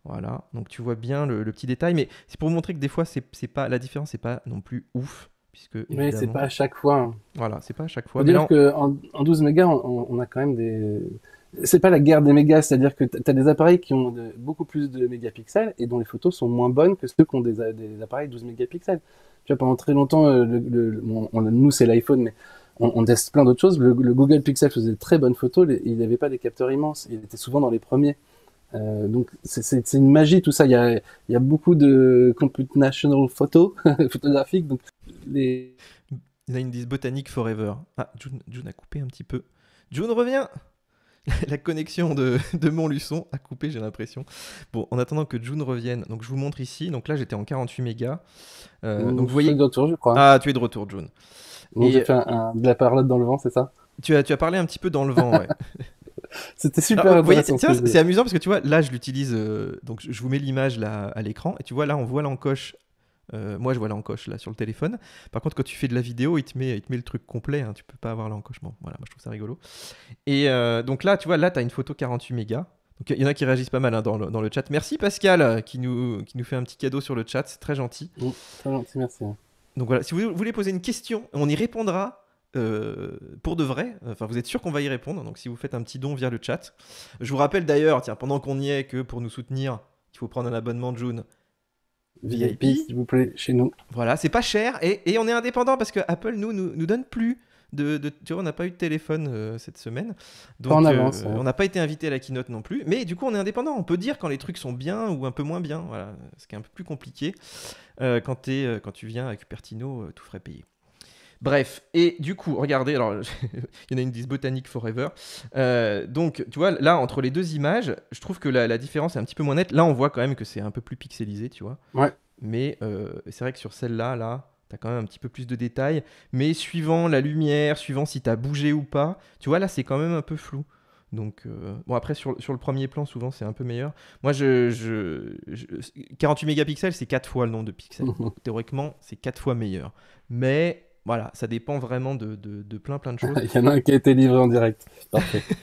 Voilà, donc tu vois bien le, petit détail, mais c'est pour vous montrer que des fois, c'est pas la différence c'est pas non plus ouf mais c'est pas à chaque fois. Voilà, hein. Voilà, c'est pas à chaque fois. dire que en, 12 mégas, on, a quand même des. C'est pas la guerre des mégas, c'est-à-dire que tu as des appareils qui ont beaucoup plus de mégapixels et dont les photos sont moins bonnes que ceux qui ont des, appareils 12 mégapixels. Tu vois, pendant très longtemps, euh, on, nous c'est l'iPhone, mais on, teste plein d'autres choses. Le, Google Pixel faisait de très bonnes photos, il n'avait pas des capteurs immenses, il était souvent dans les premiers. Euh, donc c'est une magie tout ça. Il y a, il beaucoup de computational photo photographique, donc il a une disent Botanique Forever. Ah, June, June, a coupé un petit peu. June, revient La connexion de, de Montluçon a coupé, j'ai l'impression. Bon, en attendant que June revienne, donc je vous montre ici. Donc là, j'étais en 48 mégas. Euh, donc, vous voyez... retour, je crois. Ah, tu es de retour, June. on a fait un, de la parlotte dans le vent, c'est ça tu as, tu as parlé un petit peu dans le vent, ouais. C'était super c'est amusant parce que tu vois, là, je l'utilise. Euh, donc, je vous mets l'image là à l'écran. Et tu vois, là, on voit l'encoche euh, moi, je vois l'encoche là sur le téléphone. Par contre, quand tu fais de la vidéo, il te met, met le truc complet. Hein. tu peux pas avoir l'encochement. Voilà, moi je trouve ça rigolo. Et euh, donc là, tu vois, là, tu as une photo 48 mégas. Donc il y en a qui réagissent pas mal hein, dans, le, chat. Merci Pascal qui nous, qui nous fait un petit cadeau sur le chat. C'est très gentil. très gentil, merci. Donc voilà, si vous voulez poser une question, on y répondra. Euh, pour de vrai. Enfin, vous êtes sûr qu'on va y répondre. Donc, si vous faites un petit don via le chat. Je vous rappelle d'ailleurs, tiens, pendant qu'on y est, que pour nous soutenir, il faut prendre un abonnement de June. VIP, s'il vous plaît, chez nous. Voilà, c'est pas cher et, on est indépendant parce que Apple nous, nous, donne plus. De, tu vois, on n'a pas eu de téléphone euh, cette semaine. Donc, euh, hein. on n'a pas été invité à la keynote non plus. Mais du coup, on est indépendant. On peut dire quand les trucs sont bien ou un peu moins bien. Voilà, ce qui est un peu plus compliqué euh, quand, quand tu viens à Cupertino tout frais payer. Bref, et du coup, regardez, alors il y en a une qui Botanique Forever. Euh, donc, tu vois, là, entre les deux images, je trouve que la, différence est un petit peu moins nette. Là, on voit quand même que c'est un peu plus pixelisé, tu vois. Ouais. Mais euh, c'est vrai que sur celle-là, là, tu t'as quand même un petit peu plus de détails. Mais suivant la lumière, suivant si t'as bougé ou pas, tu vois, là, c'est quand même un peu flou. Donc, euh, bon, après, sur, sur, le premier plan, souvent, c'est un peu meilleur. Moi, je, je, je... 48 mégapixels, c'est 4 fois le nombre de pixels. Donc, théoriquement, c'est 4 fois meilleur. Mais voilà, ça dépend vraiment de, de, de plein plein de choses. Il y en a un qui a été livré en direct.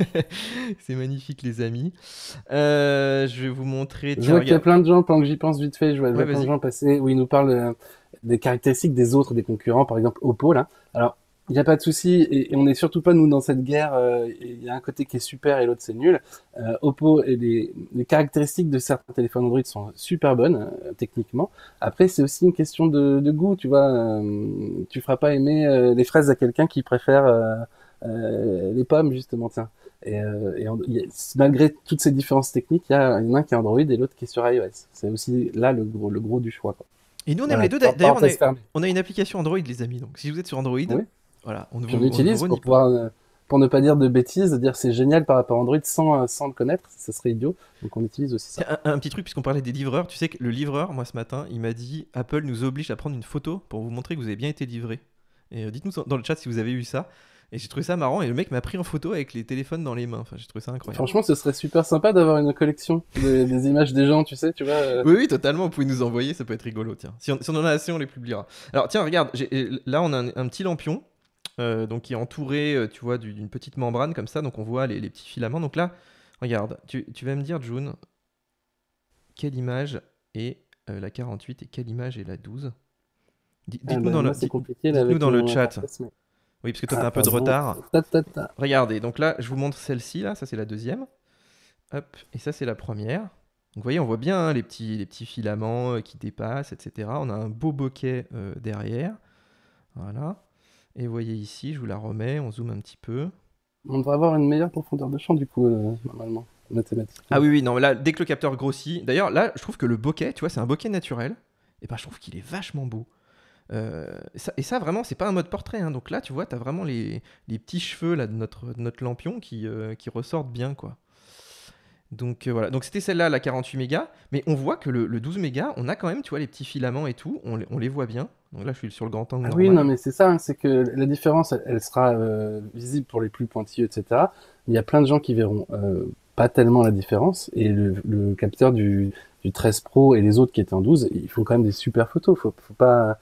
c'est magnifique, les amis. Euh, je vais vous montrer. Je vois qu'il y a plein de gens, tant que j'y pense vite fait, je vois, ouais, plein de gens passer où ils nous parlent euh, des caractéristiques des autres, des concurrents, par exemple Oppo là. Alors, il n'y a pas de souci, et, on n'est surtout pas, nous, dans cette guerre, euh, il y a un côté qui est super et l'autre c'est nul. Euh, Oppo, et les, caractéristiques de certains téléphones Android sont super bonnes, euh, techniquement. Après, c'est aussi une question de, goût, tu vois. tu feras pas aimer les fraises à quelqu'un qui préfère les pommes, justement, tiens. Et, malgré toutes ces différences techniques, il y, a, en a un qui est Android et l'autre qui est sur iOS. C'est aussi là le gros, du choix, Et nous, on aime les deux. D'ailleurs, on, a une application Android, les amis. Donc, si vous êtes sur Android, voilà, on, utilise l'utilise pour, euh, pour ne pas dire de bêtises, dire c'est génial par rapport à Android sans, euh, le connaître, ça serait idiot. Donc on utilise aussi ça. Un, petit truc, puisqu'on parlait des livreurs, tu sais que le livreur, moi ce matin, il m'a dit Apple nous oblige à prendre une photo pour vous montrer que vous avez bien été livré. Et euh, dites-nous dans le chat si vous avez eu ça. Et j'ai trouvé ça marrant et le mec m'a pris en photo avec les téléphones dans les mains. Enfin, j'ai trouvé ça incroyable. Franchement, ce serait super sympa d'avoir une collection des, images des gens, tu sais, tu vois. Oui, oui, totalement. Vous pouvez nous envoyer, ça peut être rigolo, tiens. Si on, en a assez, on les publiera. Alors, tiens, regarde, là, on a un petit lampion euh, donc qui est entouré, euh, tu vois, d'une petite membrane comme ça, donc on voit les, petits filaments. Donc là, regarde, tu, vas me dire, June, quelle image est euh, la 48 et quelle image est la 12 Dites-nous dans, le, chat. Oui, parce que toi, t'as ah, un peu de retard. Regardez, donc là, je vous montre celle-ci, là, ça c'est la deuxième. et ça c'est la première. Donc vous voyez, on voit bien hein, les, petits, les petits filaments qui dépassent, etc. On a un beau bokeh derrière. Voilà. Et voyez ici, je vous la remets, on zoome un petit peu. On devrait avoir une meilleure profondeur de champ du coup, euh, normalement, Ah oui, oui, non, là, dès que le capteur grossit, d'ailleurs, là, je trouve que le bokeh, tu vois, c'est un bokeh naturel, et eh ben je trouve qu'il est vachement beau. Euh, et ça, vraiment, c'est pas un mode portrait. Hein. Donc là, tu vois, t'as vraiment les, petits cheveux là, de, notre, notre lampion qui, euh, qui ressortent bien, quoi. Donc euh, voilà, donc c'était celle-là, la 48 mégas, mais on voit que le, 12 mégas, on a quand même, tu vois, les petits filaments et tout, on, on les voit bien. Donc là, je suis sur le grand angle. Ah oui, non, mais c'est ça, hein. c'est que la différence, elle, sera euh, visible pour les plus pointilleux, etc. il y a plein de gens qui verront euh, pas tellement la différence, et le, capteur du, 13 Pro et les autres qui étaient en 12, ils font quand même des super photos, il faut pas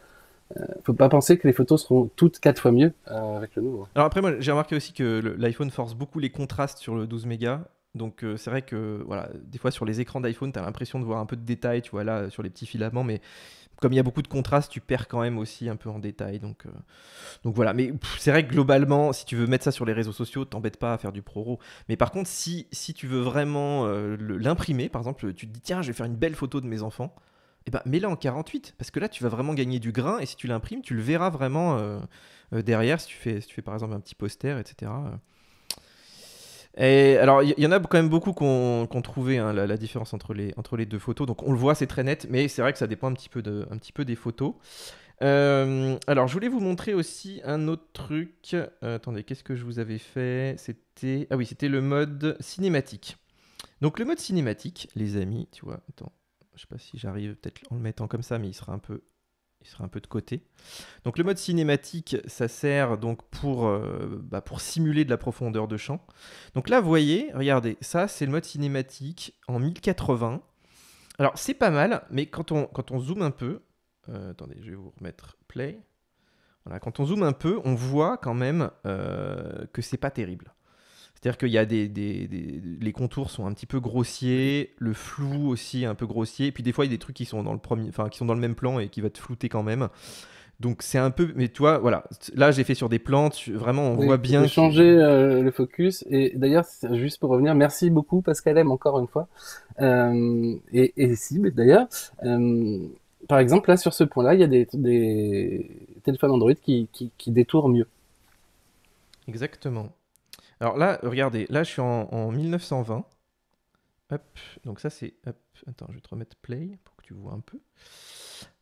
faut pas penser que les photos seront toutes quatre fois mieux avec le nouveau. Alors après, moi, j'ai remarqué aussi que l'iPhone force beaucoup les contrastes sur le 12 mégas donc euh, c'est vrai que voilà, des fois sur les écrans d'iPhone, tu as l'impression de voir un peu de détails, tu vois là sur les petits filaments, mais comme il y a beaucoup de contraste, tu perds quand même aussi un peu en détail. Donc, euh, voilà, mais c'est vrai que globalement, si tu veux mettre ça sur les réseaux sociaux, t'embête pas à faire du proro. Mais par contre, si, tu veux vraiment euh, l'imprimer, par exemple, tu te dis tiens, je vais faire une belle photo de mes enfants, et eh ben, mets-la en 48, parce que là, tu vas vraiment gagner du grain, et si tu l'imprimes, tu le verras vraiment derrière, tu, fais, si tu fais par exemple un petit poster, etc alors, il y, en a quand même beaucoup qui ont trouvé hein, la, différence entre les, deux photos. Donc, on le voit, c'est très net, mais c'est vrai que ça dépend un petit peu, des photos. Euh, alors, je voulais vous montrer aussi un autre truc. Euh, attendez, qu'est-ce que je vous avais fait C'était ah oui, c'était le mode cinématique. Donc le mode cinématique, les amis, tu vois. Attends, je sais pas si j'arrive peut-être en le mettant comme ça, mais il sera un peu il sera un peu de côté. Donc le mode cinématique, ça sert donc euh, bah, pour, simuler de la profondeur de champ. Donc là, vous voyez, regardez, ça c'est le mode cinématique en 1080. Alors c'est pas mal, mais quand on, quand on zoome un peu, euh, attendez, je vais vous remettre play. quand on zoome un peu, on voit quand même euh, que c'est pas terrible. C'est-à-dire qu'il y a des, des, les contours sont un petit peu grossiers, le flou aussi un peu grossier, et puis des fois il y a des trucs qui sont dans le premier, enfin qui sont dans le même plan et qui va te flouter quand même. Donc c'est un peu, mais toi voilà, là j'ai fait sur des plantes, vraiment on voit bien. Changer euh, le focus et d'ailleurs juste pour revenir, merci beaucoup Pascal M encore une fois euh, et, et si, mais d'ailleurs. Euh, par exemple, là sur ce point-là, il y a des, téléphones Android qui, qui, qui détourent mieux. Exactement. Alors là, regardez, là je suis en, 1920. Hop, donc ça c'est. Attends, je vais te remettre play pour que tu vois un peu.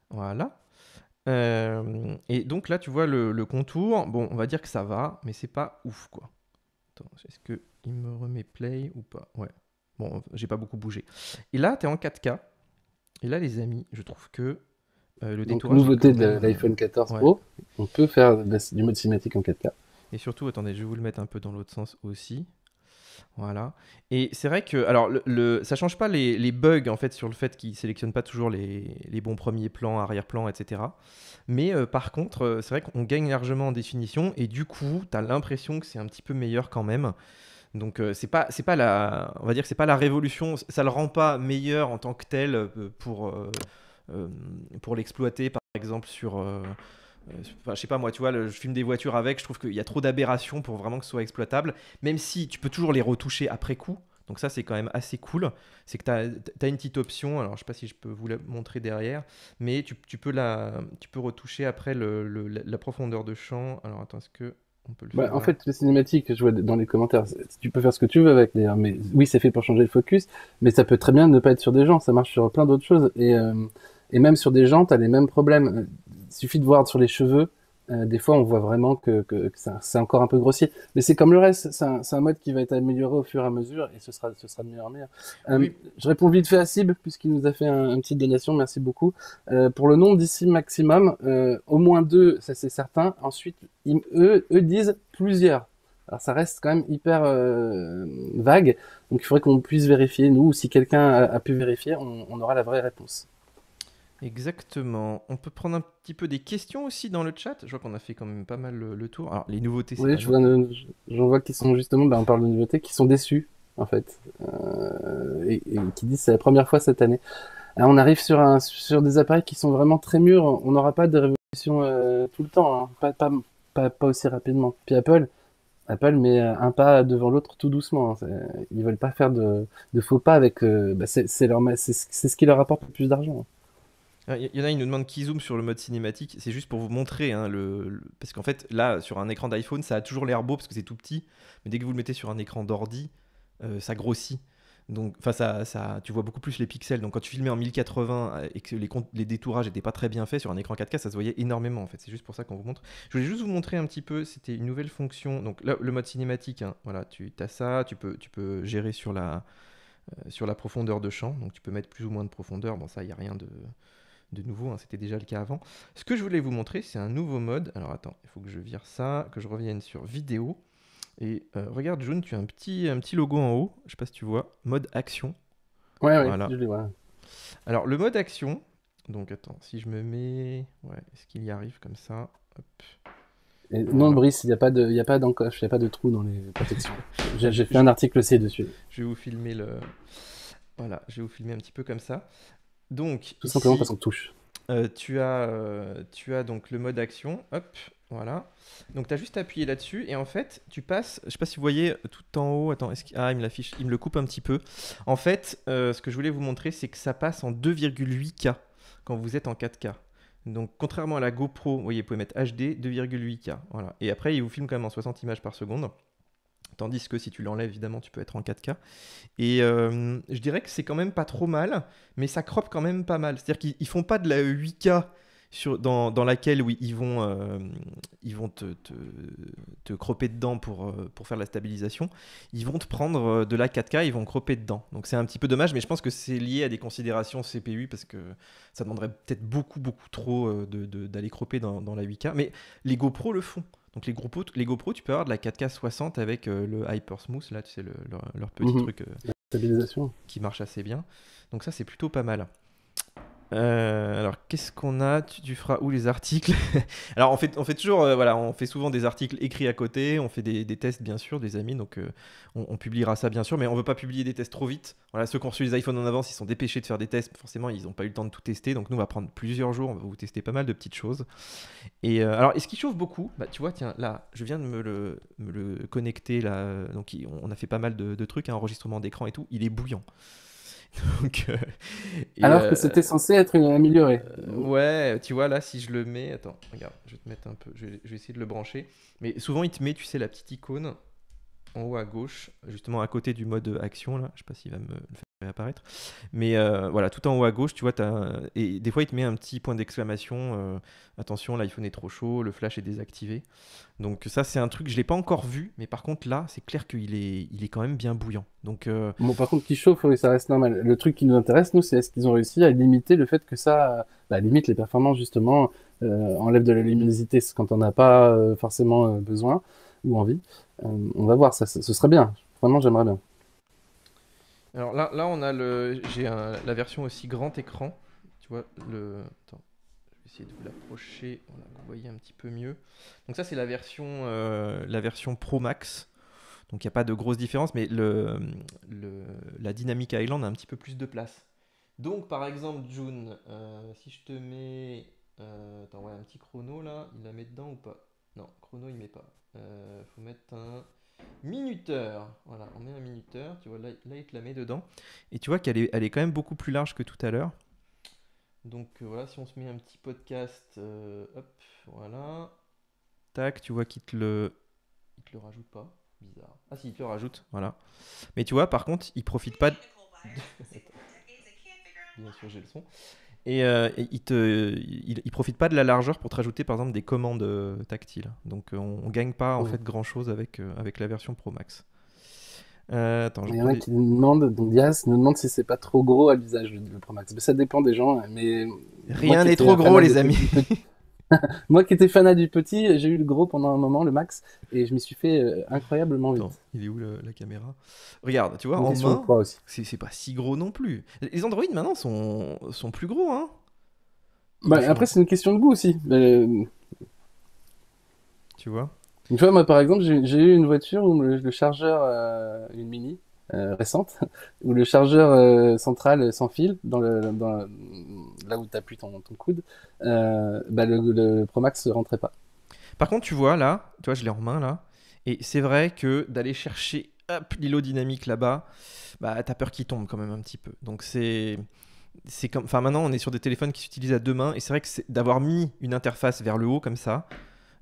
Voilà. Euh, et donc là, tu vois le, contour. Bon, on va dire que ça va, mais c'est pas ouf quoi. Attends, est-ce qu'il me remet play ou pas Ouais. Bon, j'ai pas beaucoup bougé. Et là, tu es en 4K. Et là, les amis, je trouve que euh, le détour. Nouveauté de euh, l'iPhone 14 Pro, on peut faire du mode cinématique en 4K. Et surtout, attendez, je vais vous le mettre un peu dans l'autre sens aussi. Voilà. Et c'est vrai que, alors, le, ça change pas les, bugs en fait sur le fait qu'ils sélectionnent pas toujours les, bons premiers plans, arrière-plans, etc. Mais euh, par contre, euh, c'est vrai qu'on gagne largement en définition et du coup, tu as l'impression que c'est un petit peu meilleur quand même. Donc euh, c'est pas c'est pas la on va dire que c'est pas la révolution, ça le rend pas meilleur en tant que tel pour pour l'exploiter par exemple sur je euh, je sais pas moi, tu vois, je filme des voitures avec, je trouve qu'il y a trop d'aberrations pour vraiment que ce soit exploitable, même si tu peux toujours les retoucher après coup. Donc ça, c'est quand même assez cool. C'est que tu as, une petite option, alors je sais pas si je peux vous la montrer derrière, mais tu, peux, la, tu peux retoucher après le, la profondeur de champ. Alors attends, est-ce que... On peut le bah, faire en fait, les cinématiques, je vois dans les commentaires, tu peux faire ce que tu veux avec mais oui, c'est fait pour changer le focus, mais ça peut très bien ne pas être sur des gens, ça marche sur plein d'autres choses. Et euh, et même sur des gens, tu as les mêmes problèmes. Euh, il suffit de voir sur les cheveux. Euh, des fois, on voit vraiment que, que, que c'est encore un peu grossier. Mais c'est comme le reste, c'est un, un, mode qui va être amélioré au fur et à mesure et ce sera, ce sera de meilleur en euh, meilleur. Je réponds vite fait à Sib, puisqu'il nous a fait un, petit petite donation, merci beaucoup. Euh, pour le nombre d'ici maximum, au moins deux, ça c'est certain. Ensuite, eux, eux disent plusieurs. Alors ça reste quand même hyper vague, donc il faudrait qu'on puisse vérifier, nous, ou si quelqu'un a, a, pu vérifier, on, on aura la vraie réponse. Exactement. On peut prendre un petit peu des questions aussi dans le chat. Je vois qu'on a fait quand même pas mal le, tour. Alors, les nouveautés. Oui, je vois, euh, qu'ils sont justement, ben, on parle de nouveautés, qui sont déçus, en fait. Euh, et, qui disent c'est la première fois cette année. on arrive sur, un, sur des appareils qui sont vraiment très mûrs. On n'aura pas de révolution euh, tout le temps, hein. pas, aussi rapidement. Puis Apple. Apple met un pas devant l'autre tout doucement. Hein. Ils veulent pas faire de, faux pas avec. Bah, c'est c'est ce qui leur apporte le plus d'argent. Hein. Il ah, y en a, une nous demande qui zoome sur le mode cinématique. C'est juste pour vous montrer. Hein, le, Parce qu'en fait, là, sur un écran d'iPhone, ça a toujours l'air beau parce que c'est tout petit. Mais dès que vous le mettez sur un écran d'ordi, euh, ça grossit. Donc, enfin, ça, ça, tu vois beaucoup plus les pixels. Donc, quand tu filmais en 1080 euh, et que les, les détourages n'étaient pas très bien faits sur un écran 4K, ça se voyait énormément en fait. C'est juste pour ça qu'on vous montre. Je voulais juste vous montrer un petit peu. C'était une nouvelle fonction. Donc, le mode cinématique, hein, voilà, tu as ça. Tu peux, tu peux gérer sur la, euh, sur la profondeur de champ. Donc, tu peux mettre plus ou moins de profondeur. Bon, ça, il n'y a rien de de nouveau, hein, c'était déjà le cas avant. Ce que je voulais vous montrer, c'est un nouveau mode. Alors attends, il faut que je vire ça, que je revienne sur vidéo. Et euh, regarde, June, tu as un petit, un petit logo en haut, je ne sais pas si tu vois, mode action. Ouais, ouais, je le vois. Alors le mode action, donc attends, si je me mets... Ouais, est-ce qu'il y arrive comme ça non, Brice, il n'y a pas de, il a pas d'encoche, il n'y a pas de trou dans les protections. J'ai fait un article C dessus. Je vais vous filmer le. Voilà, je vais vous filmer un petit peu comme ça. Donc, tout simplement touche. Euh, tu, as, euh, tu as donc le mode action, hop, voilà. Donc tu as juste appuyé là-dessus et en fait, tu passes, je sais pas si vous voyez euh, tout en haut, attends, il... Ah, il me l'affiche, il me le coupe un petit peu. En fait, ce que je voulais vous montrer, c'est que ça passe en 2,8K quand vous êtes en 4K. Donc contrairement à la GoPro, vous voyez, vous pouvez mettre HD 2,8K, voilà. Et après, il vous filme quand même en 60 images par seconde. Tandis que si tu l'enlèves, évidemment, tu peux être en 4K. Et euh, je dirais que c'est quand même pas trop mal, mais ça croppe quand même pas mal. C'est-à-dire qu'ils font pas de la 8K dans, laquelle oui, ils vont, euh, ils vont te, cropper dedans pour, euh, pour faire la stabilisation, ils vont te prendre de la 4K, ils vont cropper dedans. Donc c'est un petit peu dommage, mais je pense que c'est lié à des considérations CPU parce que ça demanderait peut-être beaucoup, beaucoup trop d'aller de, cropper dans, dans, la 8K. Mais les GoPro le font. Donc les, GoPro, les GoPro, tu peux avoir de la 4K 60 avec euh, le HyperSmooth, Smooth, là, tu sais, leur, petit mhm. truc euh, stabilisation. qui marche assez bien. Donc ça, c'est plutôt pas mal. Euh, alors, qu'est-ce qu'on a tu, feras où les articles Alors, on fait, on fait toujours, euh, voilà, on fait souvent des articles écrits à côté, on fait des, tests, bien sûr, des amis, donc euh, on, publiera ça, bien sûr, mais on veut pas publier des tests trop vite. Voilà, ceux qui ont reçu les iPhones en avance, ils sont dépêchés de faire des tests, forcément, ils n'ont pas eu le temps de tout tester, donc nous, on va prendre plusieurs jours, on va vous tester pas mal de petites choses. Et alors, est-ce qu'il chauffe beaucoup bah, tu vois, tiens, là, je viens de me le, connecter, là, donc on a fait pas mal de, trucs, hein, enregistrement d'écran et tout, il est bouillant. Euh, Alors que euh, c'était censé être amélioré. Euh, ouais, tu vois, là, si je le mets. Attends, regarde, je te mettre un peu. je vais, essayer de le brancher. Mais souvent, il te met, tu sais, la petite icône en haut à gauche, justement à côté du mode action, là, je sais pas s'il va me le faire réapparaître, mais euh, voilà, tout en haut à gauche, tu vois, as... et des fois il te met un petit point d'exclamation, euh, attention, l'iPhone est trop chaud, le flash est désactivé. Donc ça c'est un truc, je l'ai pas encore vu, mais par contre là, c'est clair qu'il est, il est quand même bien bouillant. Donc, euh, Bon, par contre, qui chauffe, ça reste normal. Le truc qui nous intéresse, nous, c'est est-ce qu'ils ont réussi à limiter le fait que ça, bah, limite les performances justement, enlève de la luminosité quand on n'a pas forcément besoin ou envie. Euh, on va voir, ça, ce serait bien. Vraiment, j'aimerais bien. Alors là, là on a le, j'ai la version aussi grand écran. Tu vois le, Attends essayer de vous l'approcher, que vous voyez un petit peu mieux. Donc ça c'est la version euh, la version Pro Max. Donc il n'y a pas de grosse différence, mais le, la dynamique Island a un petit peu plus de place. Donc par exemple June, euh, si je te mets euh, attends, un petit chrono là, il la met dedans ou pas Non, chrono il met pas il euh, faut mettre un minuteur. Voilà, on met un minuteur. Tu vois, là, il te la met dedans. Et tu vois qu'elle est, elle est quand même beaucoup plus large que tout à l'heure. Donc euh, voilà, si on se met un petit podcast, euh, hop, voilà. Tac, tu vois qu'il te le. Il te le rajoute pas. Bizarre. Ah si, il te le rajoute, voilà. Mais tu vois, par contre, il profite pas de. Bien sûr, j'ai le son. Euh, et, il ne il, profite pas de la largeur pour te rajouter par exemple des commandes euh, tactiles. Donc euh, on, ne gagne pas en fait grand chose avec, la version Pro Max. il y en a qui nous demandent, donc Diaz nous demande si c'est pas trop gros à l'usage le Pro Max. ça dépend des gens. Hein, mais Rien n'est trop gros, les amis. Moi qui étais fanat du petit, j'ai eu le gros pendant un moment, le max, et je m'y suis fait euh, incroyablement vite. il est où la caméra Regarde, tu vois, en c'est pas si gros non plus. Les Android maintenant sont, plus gros, hein bah, après, c'est une question de goût aussi. Euh, tu vois Une fois, moi, par exemple, j'ai eu une voiture où le, chargeur, euh, une mini, euh, récente, où le chargeur euh, central sans fil, dans le, là où tu appuies ton, ton coude, euh, bah, le, Pro Max ne rentrait pas. Par contre, tu vois là, tu vois, je l'ai en main là, et c'est vrai que d'aller chercher l'îlot dynamique là-bas, bah, tu as peur qu'il tombe quand même un petit peu. Donc c'est c'est comme enfin maintenant on est sur des téléphones qui s'utilisent à deux mains et c'est vrai que d'avoir mis une interface vers le haut comme ça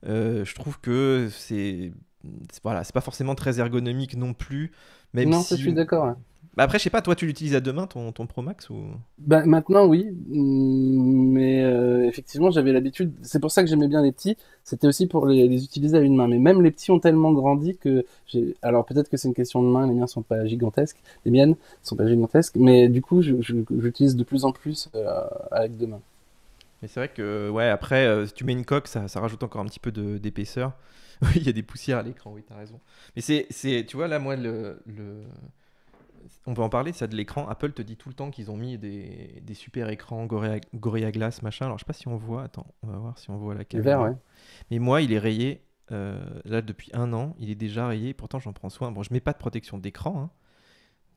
je trouve que c'est voilà c'est pas forcément très ergonomique non plus non, je suis d'accord. Bah, après, je sais pas, toi, tu l'utilises à deux mains, ton, ton Pro Max ou... Bah, maintenant, oui. Mmh, mais euh, effectivement, j'avais l'habitude. C'est pour ça que j'aimais bien les petits. C'était aussi pour les, utiliser à une main. Mais même les petits ont tellement grandi que. Alors, peut-être que c'est une question de main. Les miens sont pas gigantesques. Les miennes sont pas gigantesques. Mais du coup, j'utilise de plus en plus euh, avec deux mains. Mais c'est vrai que, ouais, après, euh, si tu mets une coque, ça, rajoute encore un petit peu d'épaisseur. il y a des poussières à l'écran, oui, t'as raison. Mais c'est, tu vois, là, moi, le, on peut en parler, ça, de l'écran. Apple te dit tout le temps qu'ils ont mis des, super écrans Gorilla, Gorilla Glass, machin. Alors, je sais pas si on voit, attends, on va voir si on voit la Le caméra. Mais moi, il est rayé, euh, là, depuis un an, il est déjà rayé. Pourtant, j'en prends soin. Bon, je mets pas de protection d'écran, hein,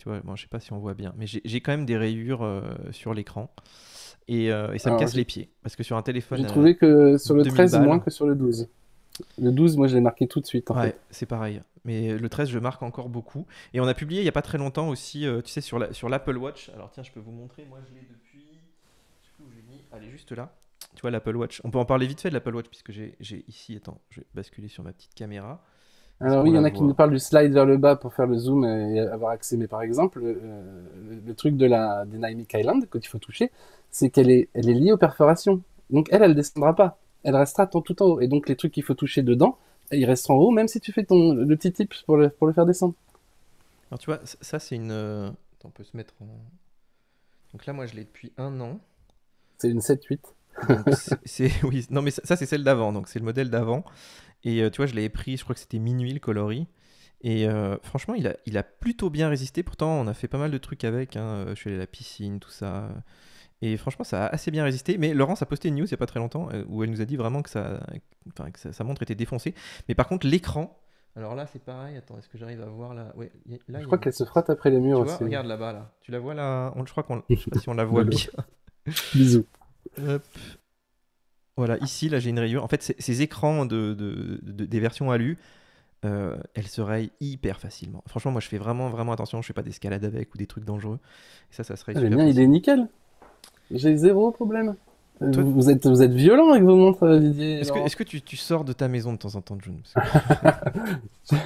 tu vois, je sais pas si on voit bien, mais j'ai quand même des rayures euh, sur l'écran. Et, euh, ça me casse les pieds. Parce que sur un téléphone. J'ai euh, trouvé que sur le 13, moins que sur le 12. Le 12, moi, je l'ai marqué tout de suite. ouais, c'est pareil. Mais le 13, je marque encore beaucoup. Et on a publié il n'y a pas très longtemps aussi, tu sais, sur l'Apple la, sur Watch. Alors, tiens, je peux vous montrer. Moi, je l'ai depuis. Je sais j'ai mis. Elle juste là. Tu vois, l'Apple Watch. On peut en parler vite fait de l'Apple Watch, puisque j'ai ici. Attends, je vais basculer sur ma petite caméra. Alors oui, il y en a qui nous parlent du slide vers le bas pour faire le zoom et avoir accès. Mais par exemple, euh, le, truc de la Dynamic Island, quand il faut toucher, c'est qu'elle est, elle est liée aux perforations. Donc elle, elle descendra pas. Elle restera tout en haut. Et donc les trucs qu'il faut toucher dedans, ils resteront en haut, même si tu fais ton, le petit tip pour le, pour le faire descendre. Alors tu vois, ça c'est une... Euh, on peut se mettre en... Donc là, moi, je l'ai depuis un an. C'est une 7-8. c'est, oui, non mais ça c'est celle d'avant, donc c'est le modèle d'avant. Et euh, tu vois, je l'avais pris, je crois que c'était minuit le coloris. Et euh, franchement, il a, il a plutôt bien résisté. Pourtant, on a fait pas mal de trucs avec. Hein. Euh, je suis allé à la piscine, tout ça. Et franchement, ça a assez bien résisté. Mais Laurence a posté une news il n'y a pas très longtemps où elle nous a dit vraiment que, ça, enfin, que sa montre était défoncée. Mais par contre, l'écran. Alors là, c'est pareil. Attends, est-ce que j'arrive à voir là, ouais, Je crois qu'elle se frotte après les murs. Tu vois, regarde là-bas. Là. Tu la vois là on, Je crois qu'on. sais pas si on la voit bien. Bisous. Hop. Voilà, ici, là, j'ai une rayure. En fait, ces, écrans de, des versions alu, euh, elles se rayent hyper facilement. Franchement, moi, je fais vraiment, vraiment attention. Je ne fais pas d'escalade avec ou des trucs dangereux. ça, ça serait. Ah, super facilement. il est nickel. J'ai zéro problème. vous, êtes, vous êtes violent avec vos montres, euh, Didier. Est-ce que, tu, sors de ta maison de temps en temps, June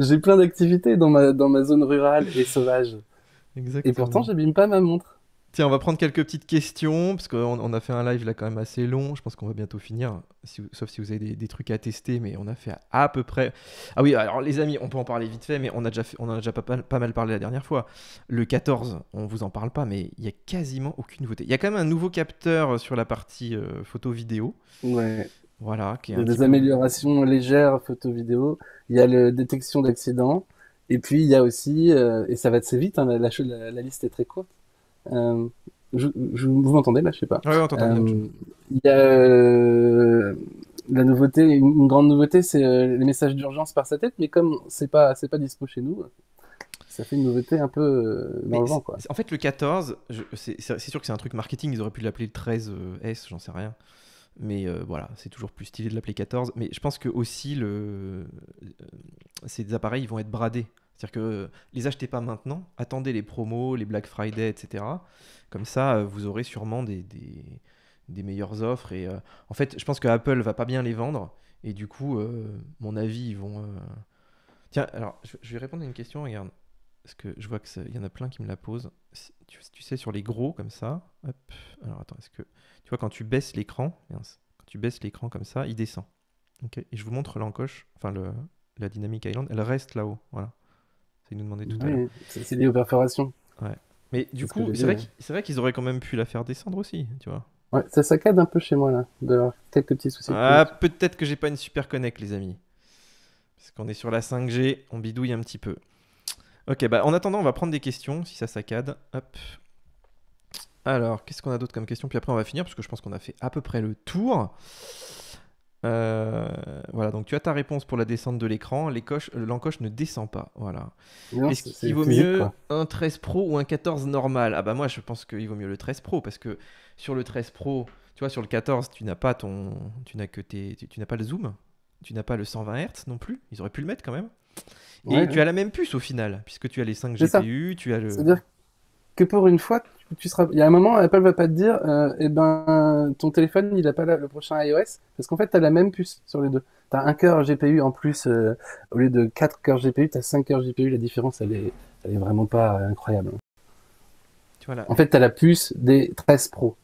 J'ai plein d'activités dans ma, dans ma zone rurale et sauvage. Et pourtant, je n'abîme pas ma montre. Tiens, on va prendre quelques petites questions, parce qu'on a fait un live là quand même assez long, je pense qu'on va bientôt finir, sauf si vous avez des, trucs à tester, mais on a fait à, peu près... Ah oui, alors les amis, on peut en parler vite fait, mais on, a déjà on en a déjà pas, mal parlé la dernière fois. Le 14, on vous en parle pas, mais il y a quasiment aucune nouveauté. Il y a quand même un nouveau capteur sur la partie euh, photo-vidéo. Ouais. Voilà. Qui a des améliorations légères photo-vidéo, il y a la détection d'accident. et puis il y a aussi, euh, et ça va assez vite, hein, la liste est très courte euh, je, vous m'entendez là, je sais pas. Ouais, on t'entend bien. Euh, il y a euh, la nouveauté, une grande nouveauté, c'est les messages d'urgence par sa tête, mais comme c'est pas, c'est pas dispo chez nous, ça fait une nouveauté un peu dans En fait, le 14, c'est sûr que c'est un truc marketing, ils auraient pu l'appeler le 13S, j'en sais rien. Mais voilà, c'est toujours plus stylé de l'appeler 14. Mais je pense que aussi, le... ces appareils vont être bradés. C'est-à-dire que euh, les achetez pas maintenant, attendez les promos, les Black Friday, etc. Comme ça, euh, vous aurez sûrement des, meilleures offres. Et euh, en fait, je pense que Apple va pas bien les vendre. Et du coup, mon avis, ils vont. Tiens, alors, je, vais répondre à une question, regarde. Parce que je vois qu'il y en a plein qui me la posent. Tu, sais, sur les gros, comme ça. Hop. Alors, attends, est-ce que. Tu vois, quand tu baisses l'écran, quand tu baisses l'écran comme ça, il descend. Et je vous montre l'encoche, enfin, le, la Dynamic Island, elle reste là-haut. Voilà nous demandait tout à l'heure. C'est des aux perforations. Ouais. Mais du coup, c'est vrai qu'ils auraient quand même pu la faire descendre aussi, tu vois. Ouais, ça saccade un peu chez moi là, de quelques petits soucis. Ah, peut-être que j'ai pas une super connect, les amis. Parce qu'on est sur la 5G, on bidouille un petit peu. Ok, bah en attendant, on va prendre des questions si ça saccade. Hop. Alors, qu'est-ce qu'on a d'autre comme question Puis après, on va finir parce que je pense qu'on a fait à peu près le tour. Euh, voilà, donc tu as ta réponse pour la descente de l'écran. Euh, l'encoche ne descend pas. Voilà. Est-ce qu'il vaut mieux un 13 Pro ou un 14 normal Ah bah moi je pense qu'il vaut mieux le 13 Pro parce que sur le 13 Pro, tu vois, sur le 14, tu n'as pas ton, tu n'as que tu, n'as pas le zoom, tu n'as pas le 120 Hz non plus. Ils auraient pu le mettre quand même. Et tu as la même puce au final puisque tu as les 5 GPU, tu as le. Que pour une fois, il y a un moment, Apple va pas te dire, euh, eh ben, ton téléphone, il a pas le prochain iOS, parce qu'en fait, tu as la même puce sur les deux. Tu as un cœur GPU en plus, euh, au lieu de 4 cœurs GPU, tu as 5 cœurs GPU, la différence, elle est, vraiment pas incroyable. En fait, tu as la puce des 13 Pro.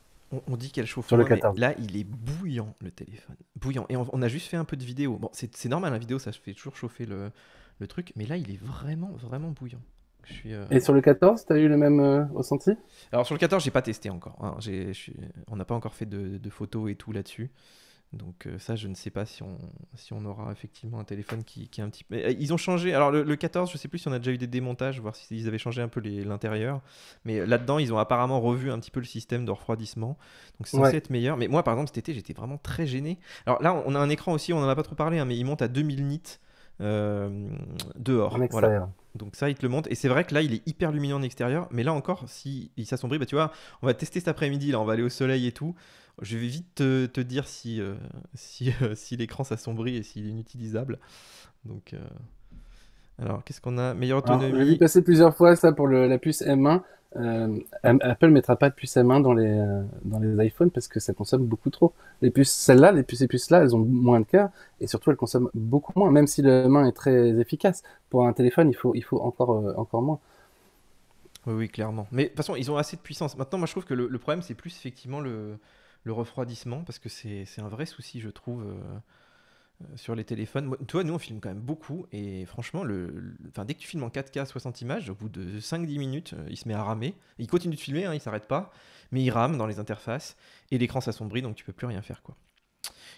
On, dit qu'elle chauffe. Sur le 14. Là, il est bouillant, le téléphone. Bouillant. Et on, a juste fait un peu de vidéo. Bon, c'est normal, la hein, vidéo, ça fait toujours chauffer le truc, mais là, il est vraiment, vraiment bouillant. Euh, et sur le 14, tu as eu le même euh, ressenti Alors sur le 14, j'ai pas testé encore. Hein. On n'a pas encore fait de, photos et tout là-dessus. Donc euh, ça, je ne sais pas si on, aura effectivement un téléphone qui, est un petit peu... Ils ont changé, alors le, 14, je ne sais plus si on a déjà eu des démontages, voir s'ils ils avaient changé un peu l'intérieur, mais là-dedans, ils ont apparemment revu un petit peu le système de refroidissement, donc c'est censé être meilleur. Mais moi, par exemple, cet été, j'étais vraiment très gêné. Alors là, on a un écran aussi, on n'en a pas trop parlé, hein, mais il monte à 2000 nits, euh, dehors. Donc ça, il te le montre. Et c'est vrai que là, il est hyper lumineux en extérieur. Mais là encore, si il s'assombrit, bah, tu vois, on va tester cet après-midi. Là, on va aller au soleil et tout. Je vais vite te, dire si, euh, euh, si, l'écran s'assombrit et s'il est inutilisable. Donc, alors, qu'est-ce qu'on a Meilleure autonomie. Alors, passé plusieurs fois, ça, pour la puce M1. Euh, Apple ne mettra pas de puce M1 dans les, euh, dans les iPhones parce que ça consomme beaucoup trop. Les puces, celles-là, les puces et puces-là, elles ont moins de cœur et surtout elles consomment beaucoup moins, même si le M1 est très efficace. Pour un téléphone, il faut, il faut encore, euh, encore moins. Oui, clairement. Mais de toute façon, ils ont assez de puissance. Maintenant, moi, je trouve que le, problème, c'est plus effectivement le, refroidissement parce que c'est, c'est un vrai souci, je trouve. Euh, sur les téléphones. toi, nous, on filme quand même beaucoup. Et franchement, le, dès que tu filmes en 4K 60 images, au bout de 5-10 minutes, euh, il se met à ramer. Il continue de filmer, hein, il s'arrête pas. Mais il rame dans les interfaces. Et l'écran s'assombrit, donc tu peux plus rien faire. quoi.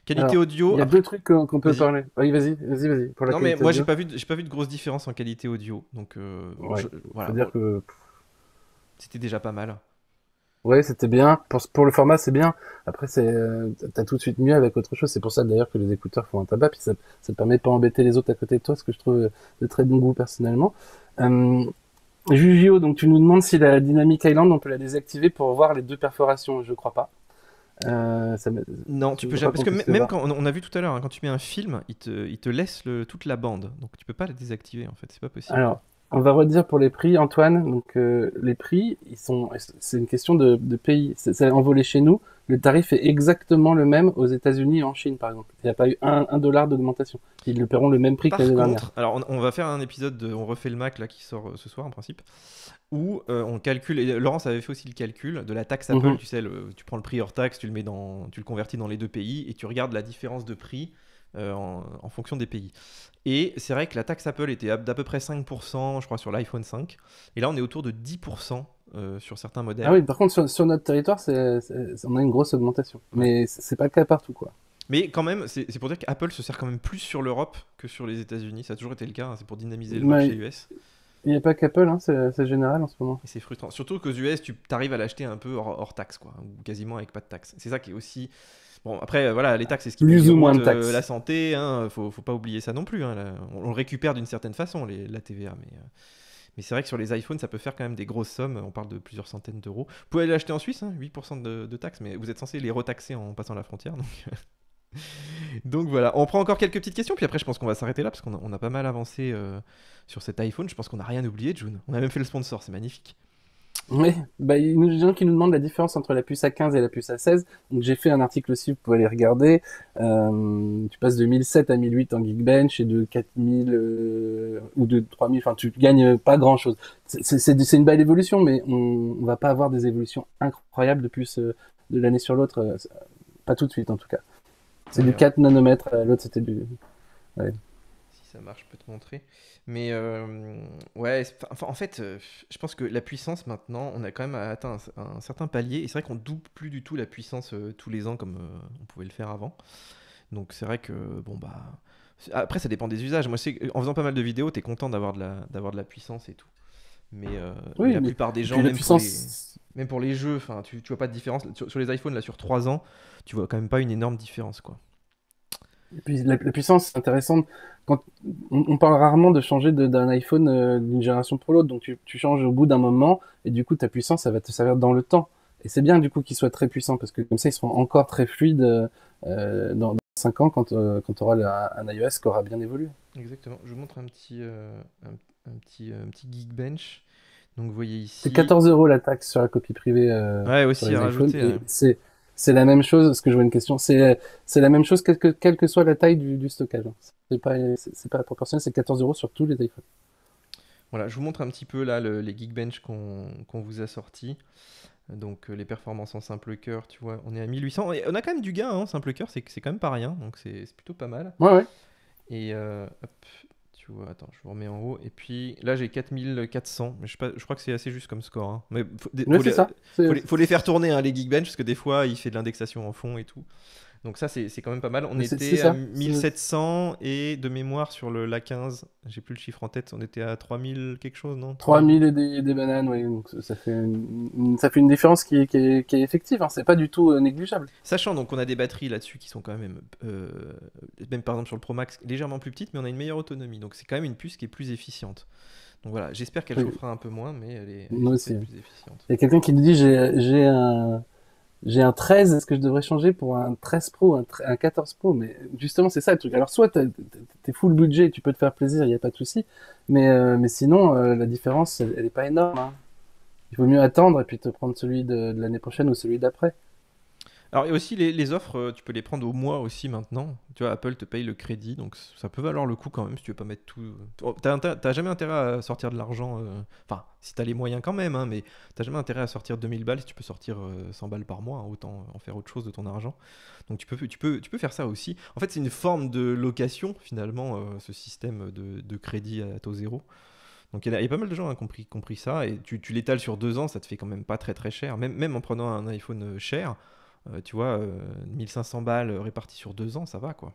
Qualité audio. Il y a deux trucs qu'on peut parler. vas-y, vas-y, vas-y. non, mais moi, j'ai pas, vu pas vu de grosse différence en qualité audio. Donc, euh, C'était déjà pas mal. Ouais, c'était bien. Pour, le format, c'est bien. Après, c'est, euh, t'as tout de suite mieux avec autre chose. C'est pour ça d'ailleurs que les écouteurs font un tabac. Puis ça, ne te permet pas embêter les autres à côté de toi, ce que je trouve euh, de très bon goût personnellement. Euh, donc tu nous demandes si la Dynamic Island, on peut la désactiver pour voir les deux perforations. Je crois pas. Euh, non, tu peux Parce que même quand on a vu tout à l'heure, hein, quand tu mets un film, il te, laisse toute la bande. Donc tu peux pas la désactiver en fait, c'est pas possible. Alors, on va redire pour les prix, Antoine. Donc euh, les prix, ils sont, c'est une question de, pays. C'est envolé chez nous. Le tarif est exactement le même aux États-Unis et en Chine, par exemple. Il n'y a pas eu un, dollar d'augmentation. Ils le paieront le même prix que l'année dernière. Alors on, va faire un épisode de, on refait le Mac là qui sort euh, ce soir en principe, où euh, on calcule. Et Laurence avait fait aussi le calcul de la taxe Apple. Mhm. Tu sais, tu prends le prix hors taxe, tu le mets dans, tu le convertis dans les deux pays et tu regardes la différence de prix euh, en, fonction des pays. Et c'est vrai que la taxe Apple était d'à peu près 5%, je crois, sur l'iPhone 5. Et là, on est autour de 10% euh, sur certains modèles. Ah oui, par contre, sur, notre territoire, on a une grosse augmentation. Mais c'est pas le cas partout, quoi. Mais quand même, c'est pour dire qu'Apple se sert quand même plus sur l'Europe que sur les États-Unis. Ça a toujours été le cas, hein, c'est pour dynamiser le marché US. Il n'y a pas qu'Apple, hein, c'est général en ce moment. Et c'est frustrant. Surtout qu'aux US, tu arrives à l'acheter un peu hors, taxe, quoi, quasiment avec pas de taxe. C'est ça qui est aussi Bon, après, euh, voilà, les taxes, c'est ce qui Plus ou moins de euh, la santé. Hein, faut, faut pas oublier ça non plus. Hein, on, récupère d'une certaine façon, les, la TVA. Mais, euh, mais c'est vrai que sur les iPhones, ça peut faire quand même des grosses sommes. On parle de plusieurs centaines d'euros. Vous pouvez l'acheter en Suisse, hein, 8% de, taxes, mais vous êtes censé les retaxer en passant la frontière. Donc. Donc voilà, on prend encore quelques petites questions, puis après je pense qu'on va s'arrêter là parce qu'on a, pas mal avancé sur cet iPhone. Je pense qu'on n'a rien oublié, June. On a même fait le sponsor, c'est magnifique. Oui, bah, il y a des gens qui nous demandent la différence entre la puce à 15 et la puce à 16 Donc j'ai fait un article aussi, vous pouvez aller regarder. Euh, tu passes de 1007 à 1008 en Geekbench et de 4000 euh, ou de 3000, enfin tu gagnes pas grand chose. C'est une belle évolution, mais on, on, va pas avoir des évolutions incroyables de puce euh, de l'année sur l'autre, euh, pas tout de suite en tout cas. C'est du 4 nanomètres, l'autre c'était du... Ouais. Si ça marche, je peux te montrer. Mais euh, ouais, en fait, euh, je pense que la puissance maintenant, on a quand même atteint un, certain palier. Et c'est vrai qu'on double plus du tout la puissance euh, tous les ans comme on pouvait le faire avant. Donc c'est vrai que, bon, bah. Après, ça dépend des usages. Moi, c'est en faisant pas mal de vidéos, t'es content d'avoir de, la, d'avoir de la puissance et tout. Mais, la plupart des gens, même, pour les, jeux, tu, tu vois pas de différence. Sur, les iPhones, là, sur 3 ans, tu vois quand même pas une énorme différence, quoi. puis la puissance, c'est intéressant quand on, parle rarement de changer d'un iPhone euh, d'une génération pour l'autre, donc tu, changes au bout d'un moment et du coup ta puissance ça va te servir dans le temps. Et c'est bien du coup qu'ils soient très puissants parce que comme ça ils seront encore très fluides euh, euh, dans, dans, 5 ans quand, quand tu auras un iOS qui aura bien évolué. Exactement. Je vous montre un petit, un, petit, Geekbench. Donc vous voyez ici. C'est 14 euros la taxe sur la copie privée. ouais, aussi à rajouter. Hein. C'est c'est la même chose. Parce que je vois une question, c'est la même chose quelle que, soit la taille du, stockage. Hein. C'est pas pas proportionnel, c'est 14 euros sur tous les iPhones. Voilà, je vous montre un petit peu là les Geekbench qu'on vous a sortis. Donc euh, les performances en simple cœur, tu vois, on est à 1800. Et on a quand même du gain hein, en simple cœur, c'est quand même pas rien, donc c'est plutôt pas mal. Ouais, Et euh, attends, je vous remets en haut. Et puis là, j'ai 4400. Mais je, crois que c'est assez juste comme score. Mais faut, les, faire tourner, hein, les Geekbench, parce que des fois, il fait de l'indexation en fond et tout. Donc ça, c'est quand même pas mal. On était à 1700 et de mémoire sur le, la 15, j'ai plus le chiffre en tête, on était à 3000 quelque chose, non 3000 et des, bananes, oui. Donc ça fait une, ça fait une différence qui, est, effective, hein. c'est pas du tout euh, négligeable. Sachant donc qu'on a des batteries là-dessus qui sont quand même, euh, même par exemple sur le Pro Max, légèrement plus petites, mais on a une meilleure autonomie. Donc c'est quand même une puce qui est plus efficiente. Donc voilà, j'espère qu'elle chauffera un peu moins, mais elle est, elle est plus efficiente. Il y a quelqu'un qui nous dit j'ai un j'ai un 13, est-ce que je devrais changer pour un 13 Pro, un, 14 Pro Mais justement, c'est ça le truc. Alors, soit t'es full budget, tu peux te faire plaisir, il n'y a pas de souci. Mais, euh, mais sinon, euh, la différence, elle n'est pas énorme. Hein. Il vaut mieux attendre et puis te prendre celui de l'année prochaine ou celui d'après. Alors, et aussi, les, offres, euh, tu peux les prendre au mois aussi maintenant. Tu vois, Apple te paye le crédit, donc ça peut valoir le coup quand même si tu veux pas mettre tout. Oh, tu n'as jamais intérêt à sortir de l'argent, euh, enfin, si tu as les moyens quand même, hein, mais t'as jamais intérêt à sortir 2000 balles si tu peux sortir 100 euh, balles par mois, hein, autant en faire autre chose de ton argent. Donc, tu peux, tu peux, tu peux faire ça aussi. En fait, c'est une forme de location finalement, ce système de, crédit à taux zéro. Donc il y, a pas mal de gens hein, qui ont compris, ça, et tu, tu, l'étales sur deux ans, ça te fait quand même pas très très cher. Même, même en prenant un iPhone cher, euh, tu vois, 1500 euh, balles réparties sur deux ans, ça va quoi.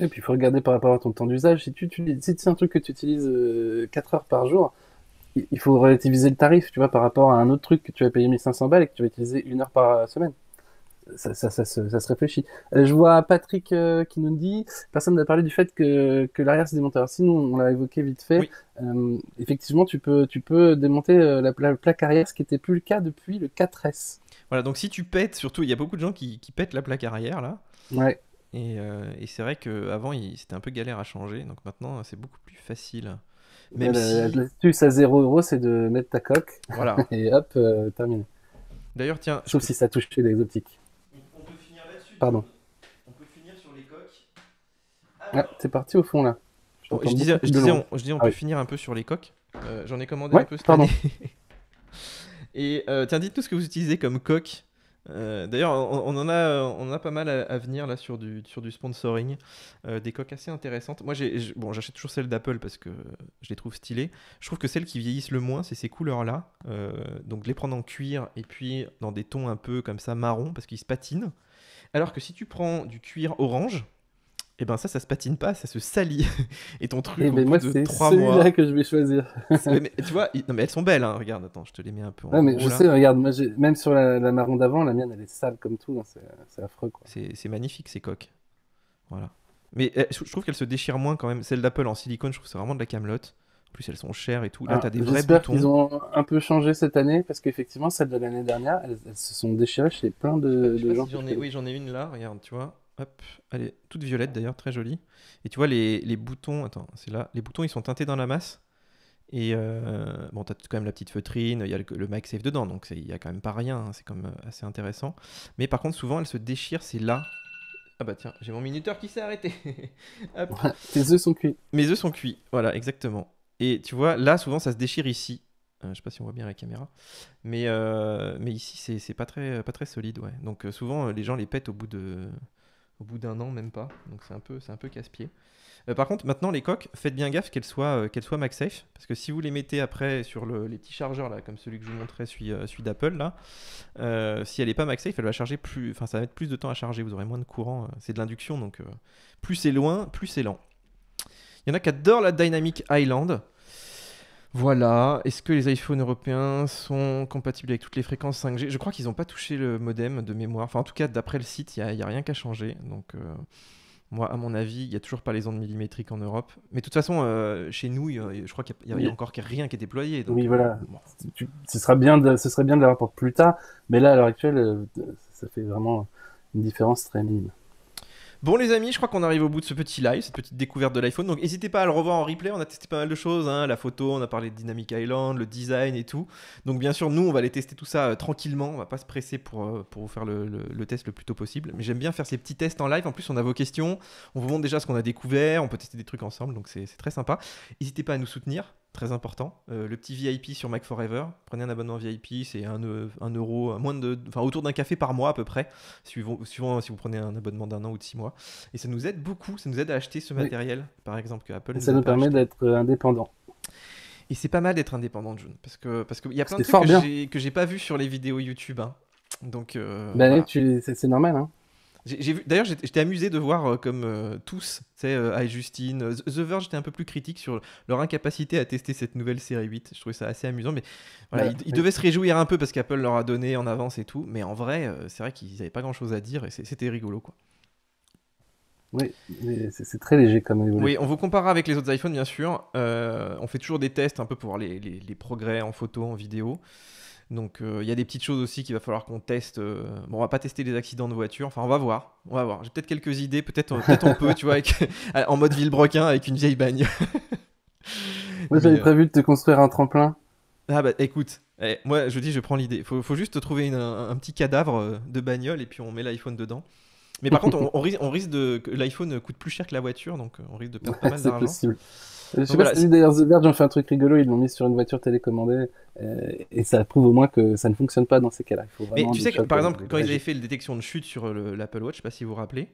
Et puis il faut regarder par rapport à ton temps d'usage. Si, tu, c'est un truc que tu utilises 4 euh, heures par jour, il faut relativiser le tarif, tu vois, par rapport à un autre truc que tu vas payer 1500 balles et que tu vas utiliser une heure par semaine. Ça, se réfléchit. je vois Patrick qui nous dit personne n'a parlé du fait que, l'arrière c'est démonte. sinon on l'a évoqué vite fait, effectivement, tu peux, démonter la, la, plaque arrière, ce qui n'était plus le cas depuis le 4S. Voilà, donc si tu pètes, surtout, il y a beaucoup de gens qui, pètent la plaque arrière là. Ouais. Et, euh, c'est vrai qu'avant, c'était un peu galère à changer, donc maintenant, c'est beaucoup plus facile. Même L'astuce à à 0€, c'est de mettre ta coque. Voilà. et hop, euh, terminé. D'ailleurs, tiens. Sauf si ça touche exotiques. On peut finir là-dessus. Pardon. On peut finir sur les coques. Ah, c'est parti au fond là. Oh, je, disais, on, ah peut finir un peu sur les coques. Euh, j'en ai commandé un peu pardon. Et euh, tiens, dites tout ce que vous utilisez comme coque. Euh, d'ailleurs, on, en a, on a pas mal à, venir là sur du, sur du sponsoring, euh, des coques assez intéressantes. Moi, j'achète toujours celles d'Apple parce que je les trouve stylées. Je trouve que celles qui vieillissent le moins, c'est ces couleurs-là. donc, les prendre en cuir et puis dans des tons un peu comme ça marron parce qu'ils se patinent. Alors que si tu prends du cuir orange, et eh ben ça, ça se patine pas, ça se salit. et ton truc, eh au ben, de trois mois. là que je vais choisir. tu vois, non, mais elles sont belles, hein, regarde, attends, je te les mets un peu en. mais je sais, regarde, moi, même sur la, marron d'avant, la mienne, elle est sale comme tout, hein, c'est affreux. C'est magnifique ces coques. Voilà. Mais eh, je trouve qu'elles se déchirent moins quand même. Celle d'Apple en silicone, je trouve c'est vraiment de la camelote. En plus, elles sont chères et tout. Là, ah, t'as des vrais boutons. Ils ont un peu changé cette année parce qu'effectivement, celles de l'année dernière, elles, se sont déchirées chez plein de, de gens. oui, j'en ai une là, regarde, tu vois. Hop, elle est toute violette d'ailleurs, très jolie. Et tu vois, les, boutons, attends, c'est là, les boutons ils sont teintés dans la masse. Et euh, bon, t'as quand même la petite feutrine, il y a le, mic MagSafe dedans, donc il y a quand même pas rien, hein, c'est quand même assez intéressant. Mais par contre, souvent elle se déchire, c'est là. Ah bah tiens, j'ai mon minuteur qui s'est arrêté. Tes œufs sont cuits. Mes œufs sont cuits, voilà, exactement. Et tu vois, là souvent ça se déchire ici. Euh, je sais pas si on voit bien la caméra, mais, euh, mais ici c'est pas très, pas très solide, ouais. Donc euh, souvent les gens les pètent au bout de, au bout d'un an, même pas. Donc c'est un peu, c'est un peu casse-pied. Euh, par contre, maintenant, les coques, faites bien gaffe qu'elles soient, qu'elle euh, qu'elles MagSafe. Parce que si vous les mettez après sur les petits chargeurs, là, comme celui que je vous montrais, celui, euh, d'Apple, là, si elle n'est pas MagSafe, elle va charger plus. Enfin, ça va mettre plus de temps à charger. Vous aurez moins de courant. c'est de l'induction. Donc plus c'est loin, plus c'est lent. Il y en a qui adorent la Dynamic Island. Voilà, est-ce que les iPhones européens sont compatibles avec toutes les fréquences 5G Je crois qu'ils n'ont pas touché le modem de mémoire. Enfin, en tout cas, d'après le site, il n'y a, rien qu'à changer. Donc, euh, moi, à mon avis, il n'y a toujours pas les ondes millimétriques en Europe. Mais de toute façon, euh, chez nous, je crois qu'il n'y a, encore rien qui est déployé. Donc... Oui, voilà. Euh, ce serait bien de, ce serait bien de l'avoir pour plus tard. Mais là, à l'heure actuelle, ça fait vraiment une différence très minime. Bon les amis, je crois qu'on arrive au bout de ce petit live, cette petite découverte de l'iPhone. Donc n'hésitez pas à le revoir en replay, on a testé pas mal de choses, hein. la photo, on a parlé de Dynamic Island, le design et tout. Donc bien sûr, nous, on va aller tester tout ça euh, tranquillement, on va pas se presser pour, euh, pour vous faire le, le, test le plus tôt possible. Mais j'aime bien faire ces petits tests en live, en plus on a vos questions, on vous montre déjà ce qu'on a découvert, on peut tester des trucs ensemble, donc c'est très sympa. N'hésitez pas à nous soutenir, très important. Euh, le petit VIP sur Mac Forever. Prenez un abonnement VIP, c'est un, euh, un euro, euh, moins de, enfin, autour d'un café par mois à peu près, suivant, si vous prenez un abonnement d'un an ou de six mois. Et ça nous aide beaucoup, ça nous aide à acheter ce matériel, par exemple, que Apple. Et ça nous, permet d'être indépendant. Et c'est pas mal d'être indépendant, June, parce que parce qu'il y a plein de trucs que j'ai, que pas vu sur les vidéos YouTube. Hein. Donc, ben, c'est normal. Hein. D'ailleurs, j'étais amusé de voir euh, comme euh, tous, tu sais, euh, Justine, The Verge, j'étais un peu plus critique sur leur incapacité à tester cette nouvelle série 8. Je trouvais ça assez amusant, mais voilà, ils, devaient se réjouir un peu parce qu'Apple leur a donné en avance et tout. Mais en vrai, c'est vrai qu'ils n'avaient pas grand-chose à dire et c'était rigolo, quoi. Oui, c'est très léger comme évolution. Oui, on vous compare avec les autres iPhones, bien sûr. on fait toujours des tests un peu pour voir les, les progrès en photo, en vidéo. Donc euh, il y a des petites choses aussi qu'il va falloir qu'on teste. Euh, bon, on va pas tester des accidents de voiture. Enfin, on va voir. On va voir. J'ai peut-être quelques idées. Peut-être euh, on peut, tu vois, en mode ville broquin avec une vieille bagne. moi, j'avais prévu de te construire un tremplin. Ah bah écoute, eh, moi je dis, je prends l'idée. Faut, faut juste trouver un, petit cadavre de bagnole et puis on met l'iPhone dedans. Mais par contre, on, on, risque, de que l'iPhone coûte plus cher que la voiture, donc euh, on risque de perdre pas mal d'argent. C'est possible. Je sais pas si d'ailleurs The Verge ont fait un truc rigolo, ils l'ont mis sur une voiture télécommandée euh, et ça prouve au moins que ça ne fonctionne pas dans ces cas-là. Mais tu sais que par exemple, quand ils avaient fait la détection de chute sur l'Apple Watch, je sais pas si vous vous rappelez,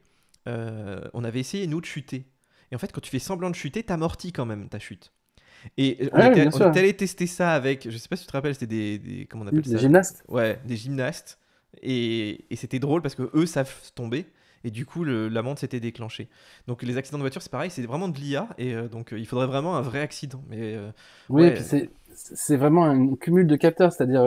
euh, on avait essayé nous de chuter. Et en fait, quand tu fais semblant de chuter, tu amortis quand même ta chute. Et on, ah était, allé tester ça avec, je sais pas si tu te rappelles, c'était des, comment on appelle ça Des gymnastes. Ouais, des gymnastes. Et, et c'était drôle parce que eux savent tomber. Et du coup, l'amende s'était déclenchée. Donc les accidents de voiture, c'est pareil, c'est vraiment de l'IA. Et euh, donc euh, il faudrait vraiment un vrai accident. Mais, euh, oui, c'est c'est vraiment un cumul de capteurs, c'est-à-dire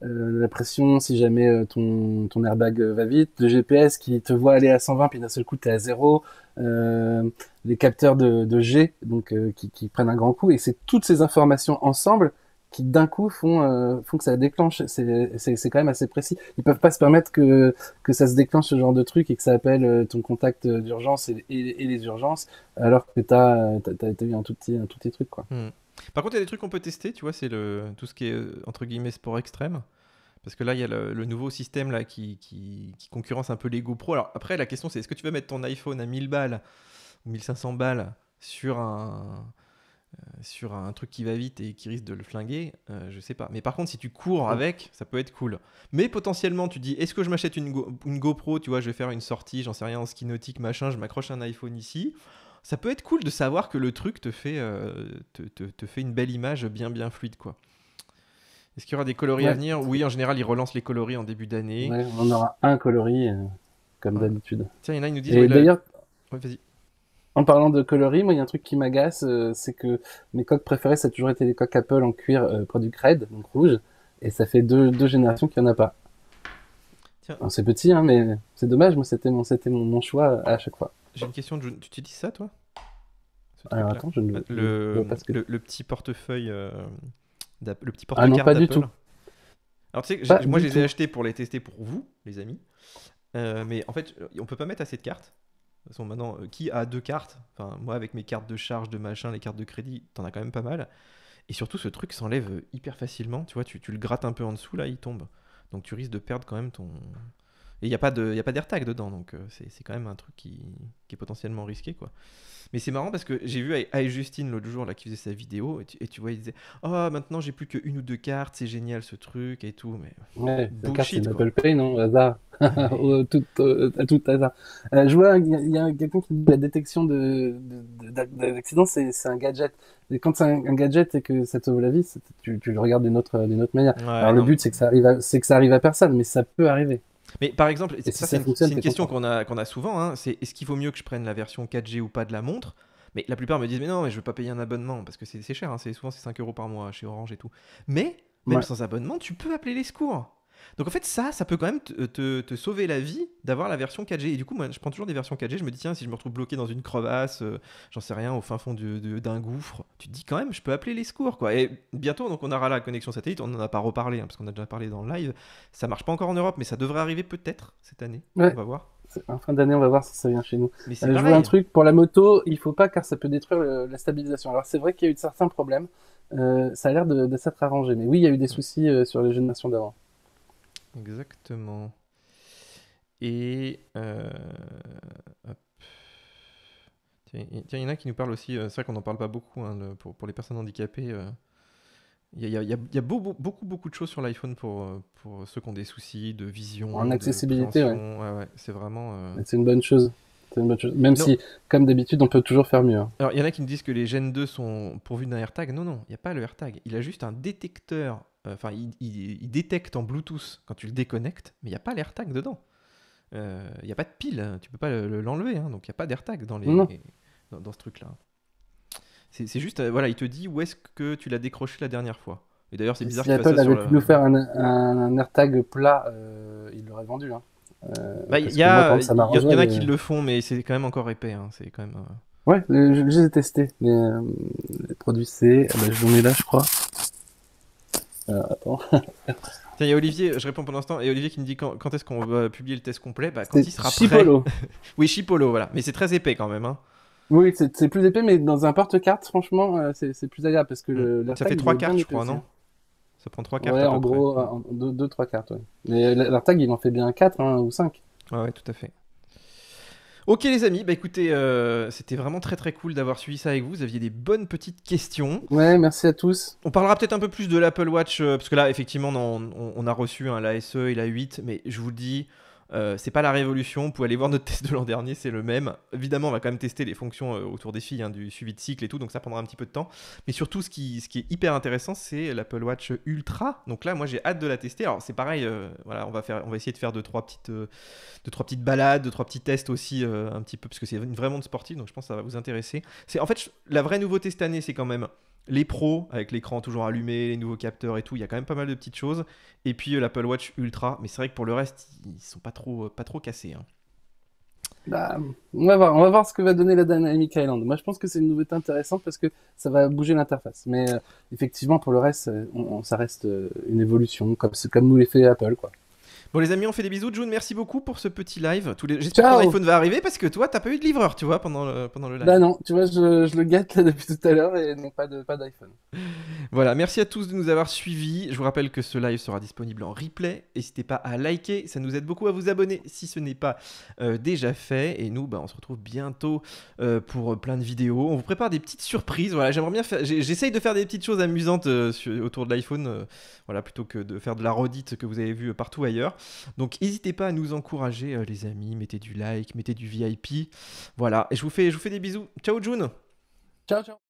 la pression si jamais ton, ton, airbag va vite, le GPS qui te voit aller à 120 puis d'un seul coup tu es à zéro, les capteurs de, G donc qui, qui, prennent un grand coup et c'est toutes ces informations ensemble qui d'un coup font euh, font que ça déclenche. C'est c'est quand même assez précis. Ils peuvent pas se permettre que que ça se déclenche ce genre de truc et que ça appelle euh, ton contact euh, d'urgence et, et, les urgences alors que tu as eu un tout petit un tout petit truc quoi. Hmm. Par contre, il y a des trucs qu'on peut tester. Tu vois, c'est le tout ce qui est entre guillemets sport extrême. Parce que là, il y a le, nouveau système là, qui, qui, concurrence un peu les GoPro. Alors après, la question c'est est-ce que tu vas mettre ton iPhone à 1000 balles ou 1500 balles sur un, euh, sur un truc qui va vite et qui risque de le flinguer, euh, je sais pas. Mais par contre, si tu cours avec, ça peut être cool. Mais potentiellement, tu dis, est-ce que je m'achète une, GoPro, tu vois, je vais faire une sortie, j'en sais rien, en ski nautique, machin, je m'accroche un iPhone ici. Ça peut être cool de savoir que le truc te fait, euh, te, fait une belle image bien bien fluide, quoi. Est-ce qu'il y aura des coloris à venir Oui, en général, ils relancent les coloris en début d'année. on aura un coloris, comme d'habitude. Tiens, il y en a, ils nous disent... d'ailleurs... En parlant de coloris, moi, il y a un truc qui m'agace, euh, c'est que mes coques préférées, ça a toujours été les coques Apple en cuir euh, produit Red, donc rouge, et ça fait deux, générations qu'il n'y en a pas. C'est petit, hein, mais c'est dommage, moi, c'était mon, choix à chaque fois. J'ai une question, tu utilises ça, toi attends, je le, le, petit portefeuille, euh, d'Apple le petit ah, portefeuille. Ah non, pas du tout. Alors, tu sais, moi, je les ai achetés pour les tester pour vous, les amis. mais en fait, on peut pas mettre assez de cartes. De toute façon, maintenant, euh, qui a deux cartes Enfin, moi, avec mes cartes de charge, de machin, les cartes de crédit, t'en as quand même pas mal. Et surtout, ce truc s'enlève euh, hyper facilement. Tu vois, tu, tu, le grattes un peu en dessous, là, il tombe. Donc, tu risques de perdre quand même ton, et il n'y a pas d'AirTag dedans, donc euh, c'est quand même un truc qui, qui, est potentiellement risqué. quoi. Mais c'est marrant parce que j'ai vu Aïe Justine l'autre jour là, qui faisait sa vidéo et tu, vois, il disait Oh, maintenant j'ai plus qu'une ou deux cartes, c'est génial ce truc et tout. Mais... Ouais, bullshit, carte, Apple Pay, non Au hasard. tout, tout hasard. Euh, je vois, il y a, quelqu'un qui dit la détection d'accident, de, c'est un gadget. Et quand c'est un, gadget et que ça te la vie, tu, tu, le regardes d'une autre, autre manière. Alors le but, c'est que, ça arrive c'est que ça arrive à personne, mais ça peut arriver. Mais par exemple, c'est une, question qu'on a, a souvent, hein, c'est est-ce qu'il vaut mieux que je prenne la version 4G ou pas de la montre mais la plupart me disent, mais non, mais je veux pas payer un abonnement, parce que c'est cher, hein, souvent c'est 5 euros par mois chez Orange et tout. Mais, même sans abonnement, tu peux appeler les secours. Donc en fait, ça, ça peut quand même te, sauver la vie d'avoir la version 4G. Et du coup, moi, je prends toujours des versions 4G. Je me dis, tiens, si je me retrouve bloqué dans une crevasse, euh, j'en sais rien, au fin fond d'un gouffre, tu te dis quand même, je peux appeler les secours. quoi. Et bientôt, donc on aura la connexion satellite. On n'en a pas reparlé, hein, parce qu'on a déjà parlé dans le live. Ça marche pas encore en Europe, mais ça devrait arriver peut-être cette année. On va voir. En fin d'année, on va voir si ça vient chez nous. Mais euh, je un truc pour la moto, il faut pas car ça peut détruire la stabilisation. Alors c'est vrai qu'il y a eu certains problèmes. Euh, ça a l'air de, de s'être arrangé, mais oui, il y a eu des soucis sur les générations d'avant. Exactement. Et euh, Tiens, il y en a qui nous parlent aussi, euh, c'est vrai qu'on n'en parle pas beaucoup, hein, pour, les personnes handicapées, euh. il y a, beaucoup, beaucoup, beaucoup de choses sur l'iPhone pour, pour ceux qui ont des soucis de vision. En accessibilité, ouais. c'est vraiment... C'est une bonne chose. Même si, comme d'habitude, on peut toujours faire mieux. Hein. Alors, il y en a qui me disent que les Gen 2 sont pourvus d'un AirTag. Non, non, il n'y a pas le AirTag. Il a juste un détecteur. Euh, enfin, il, détecte en Bluetooth quand tu le déconnectes, mais il n'y a pas l'AirTag dedans. Euh, il n'y a pas de pile, hein. tu peux pas l'enlever, hein. donc il n'y a pas d'AirTag dans, les, dans, ce truc-là. C'est juste, euh, voilà, il te dit où est-ce que tu l'as décroché la dernière fois. Et d'ailleurs, c'est bizarre si Apple avait pu nous faire un, AirTag plat, il l'aurait vendu. Hein il euh, bah, y, y, en a qui le font, mais c'est quand même encore épais. Hein. c'est quand même. Euh, ouais, je, les ai testés. Les, euh, produits C, ah bah, là, je crois. attends. Tiens, il y a Olivier, je réponds ce temps, et Olivier qui me dit quand, est-ce qu'on va publier le test complet bah, Quand il sera Chipolo. prêt. oui, Chipolo, voilà. Mais c'est très épais quand même. Hein. Oui, c'est plus épais, mais dans un porte-carte, franchement, c'est plus agréable parce que mm. Ça fait trois cartes, je crois, non hein. Ça prend 3 cartes. en gros, 2-3 cartes. Ouais. Mais l'artag, il en fait bien 4 hein, ou 5. Ouais, tout à fait. Ok les amis, bah écoutez, euh, c'était vraiment très très cool d'avoir suivi ça avec vous. Vous aviez des bonnes petites questions. Ouais, merci à tous. On parlera peut-être un peu plus de l'Apple Watch, euh, parce que là effectivement on, a reçu un hein, la SE et la 8, mais je vous le dis, euh, c'est pas la révolution. Vous pouvez aller voir notre test de l'an dernier, c'est le même. Évidemment, on va quand même tester les fonctions euh, autour des filles, hein, du suivi de cycle et tout, donc ça prendra un petit peu de temps. Mais surtout, ce qui, est hyper intéressant, c'est l'Apple Watch Ultra. Donc là, moi, j'ai hâte de la tester. Alors, c'est pareil, euh, voilà, on va, faire, on va essayer de faire deux, trois petites, trois petites balades, deux, trois petits tests aussi, un petit peu, parce que c'est vraiment de sportif, donc je pense que ça va vous intéresser. C'est En fait, la vraie nouveauté cette année, c'est quand même les pros, avec l'écran toujours allumé, les nouveaux capteurs et tout, il y a quand même pas mal de petites choses. Et puis euh, l'Apple Watch Ultra, mais c'est vrai que pour le reste, ils sont pas trop, euh, pas trop cassés. Hein. Bah, on va voir, on va voir ce que va donner la Dynamic Island. Moi, je pense que c'est une nouveauté intéressante parce que ça va bouger l'interface. Mais euh, effectivement, pour le reste, ça reste une évolution comme, comme nous les fait Apple, quoi. Bon, les amis, on fait des bisous. June, merci beaucoup pour ce petit live. Les... J'espère que ton iPhone va arriver parce que toi, t'as pas eu de livreur, tu vois, pendant le, pendant le live. Bah non, tu vois, je, le gâte depuis tout à l'heure et donc pas d'iPhone. Pas voilà, merci à tous de nous avoir suivis. Je vous rappelle que ce live sera disponible en replay. N'hésitez pas à liker, ça nous aide beaucoup à vous abonner si ce n'est pas euh, déjà fait. Et nous, bah, on se retrouve bientôt euh, pour plein de vidéos. On vous prépare des petites surprises. Voilà, j'aimerais bien J'essaye de faire des petites choses amusantes euh, autour de l'iPhone, voilà, plutôt que de faire de la redite que vous avez vue partout ailleurs. Donc n'hésitez pas à nous encourager, euh, les amis. Mettez du like, mettez du VIP. Voilà. Et je vous fais, je vous fais des bisous. Ciao, June. Ciao, ciao.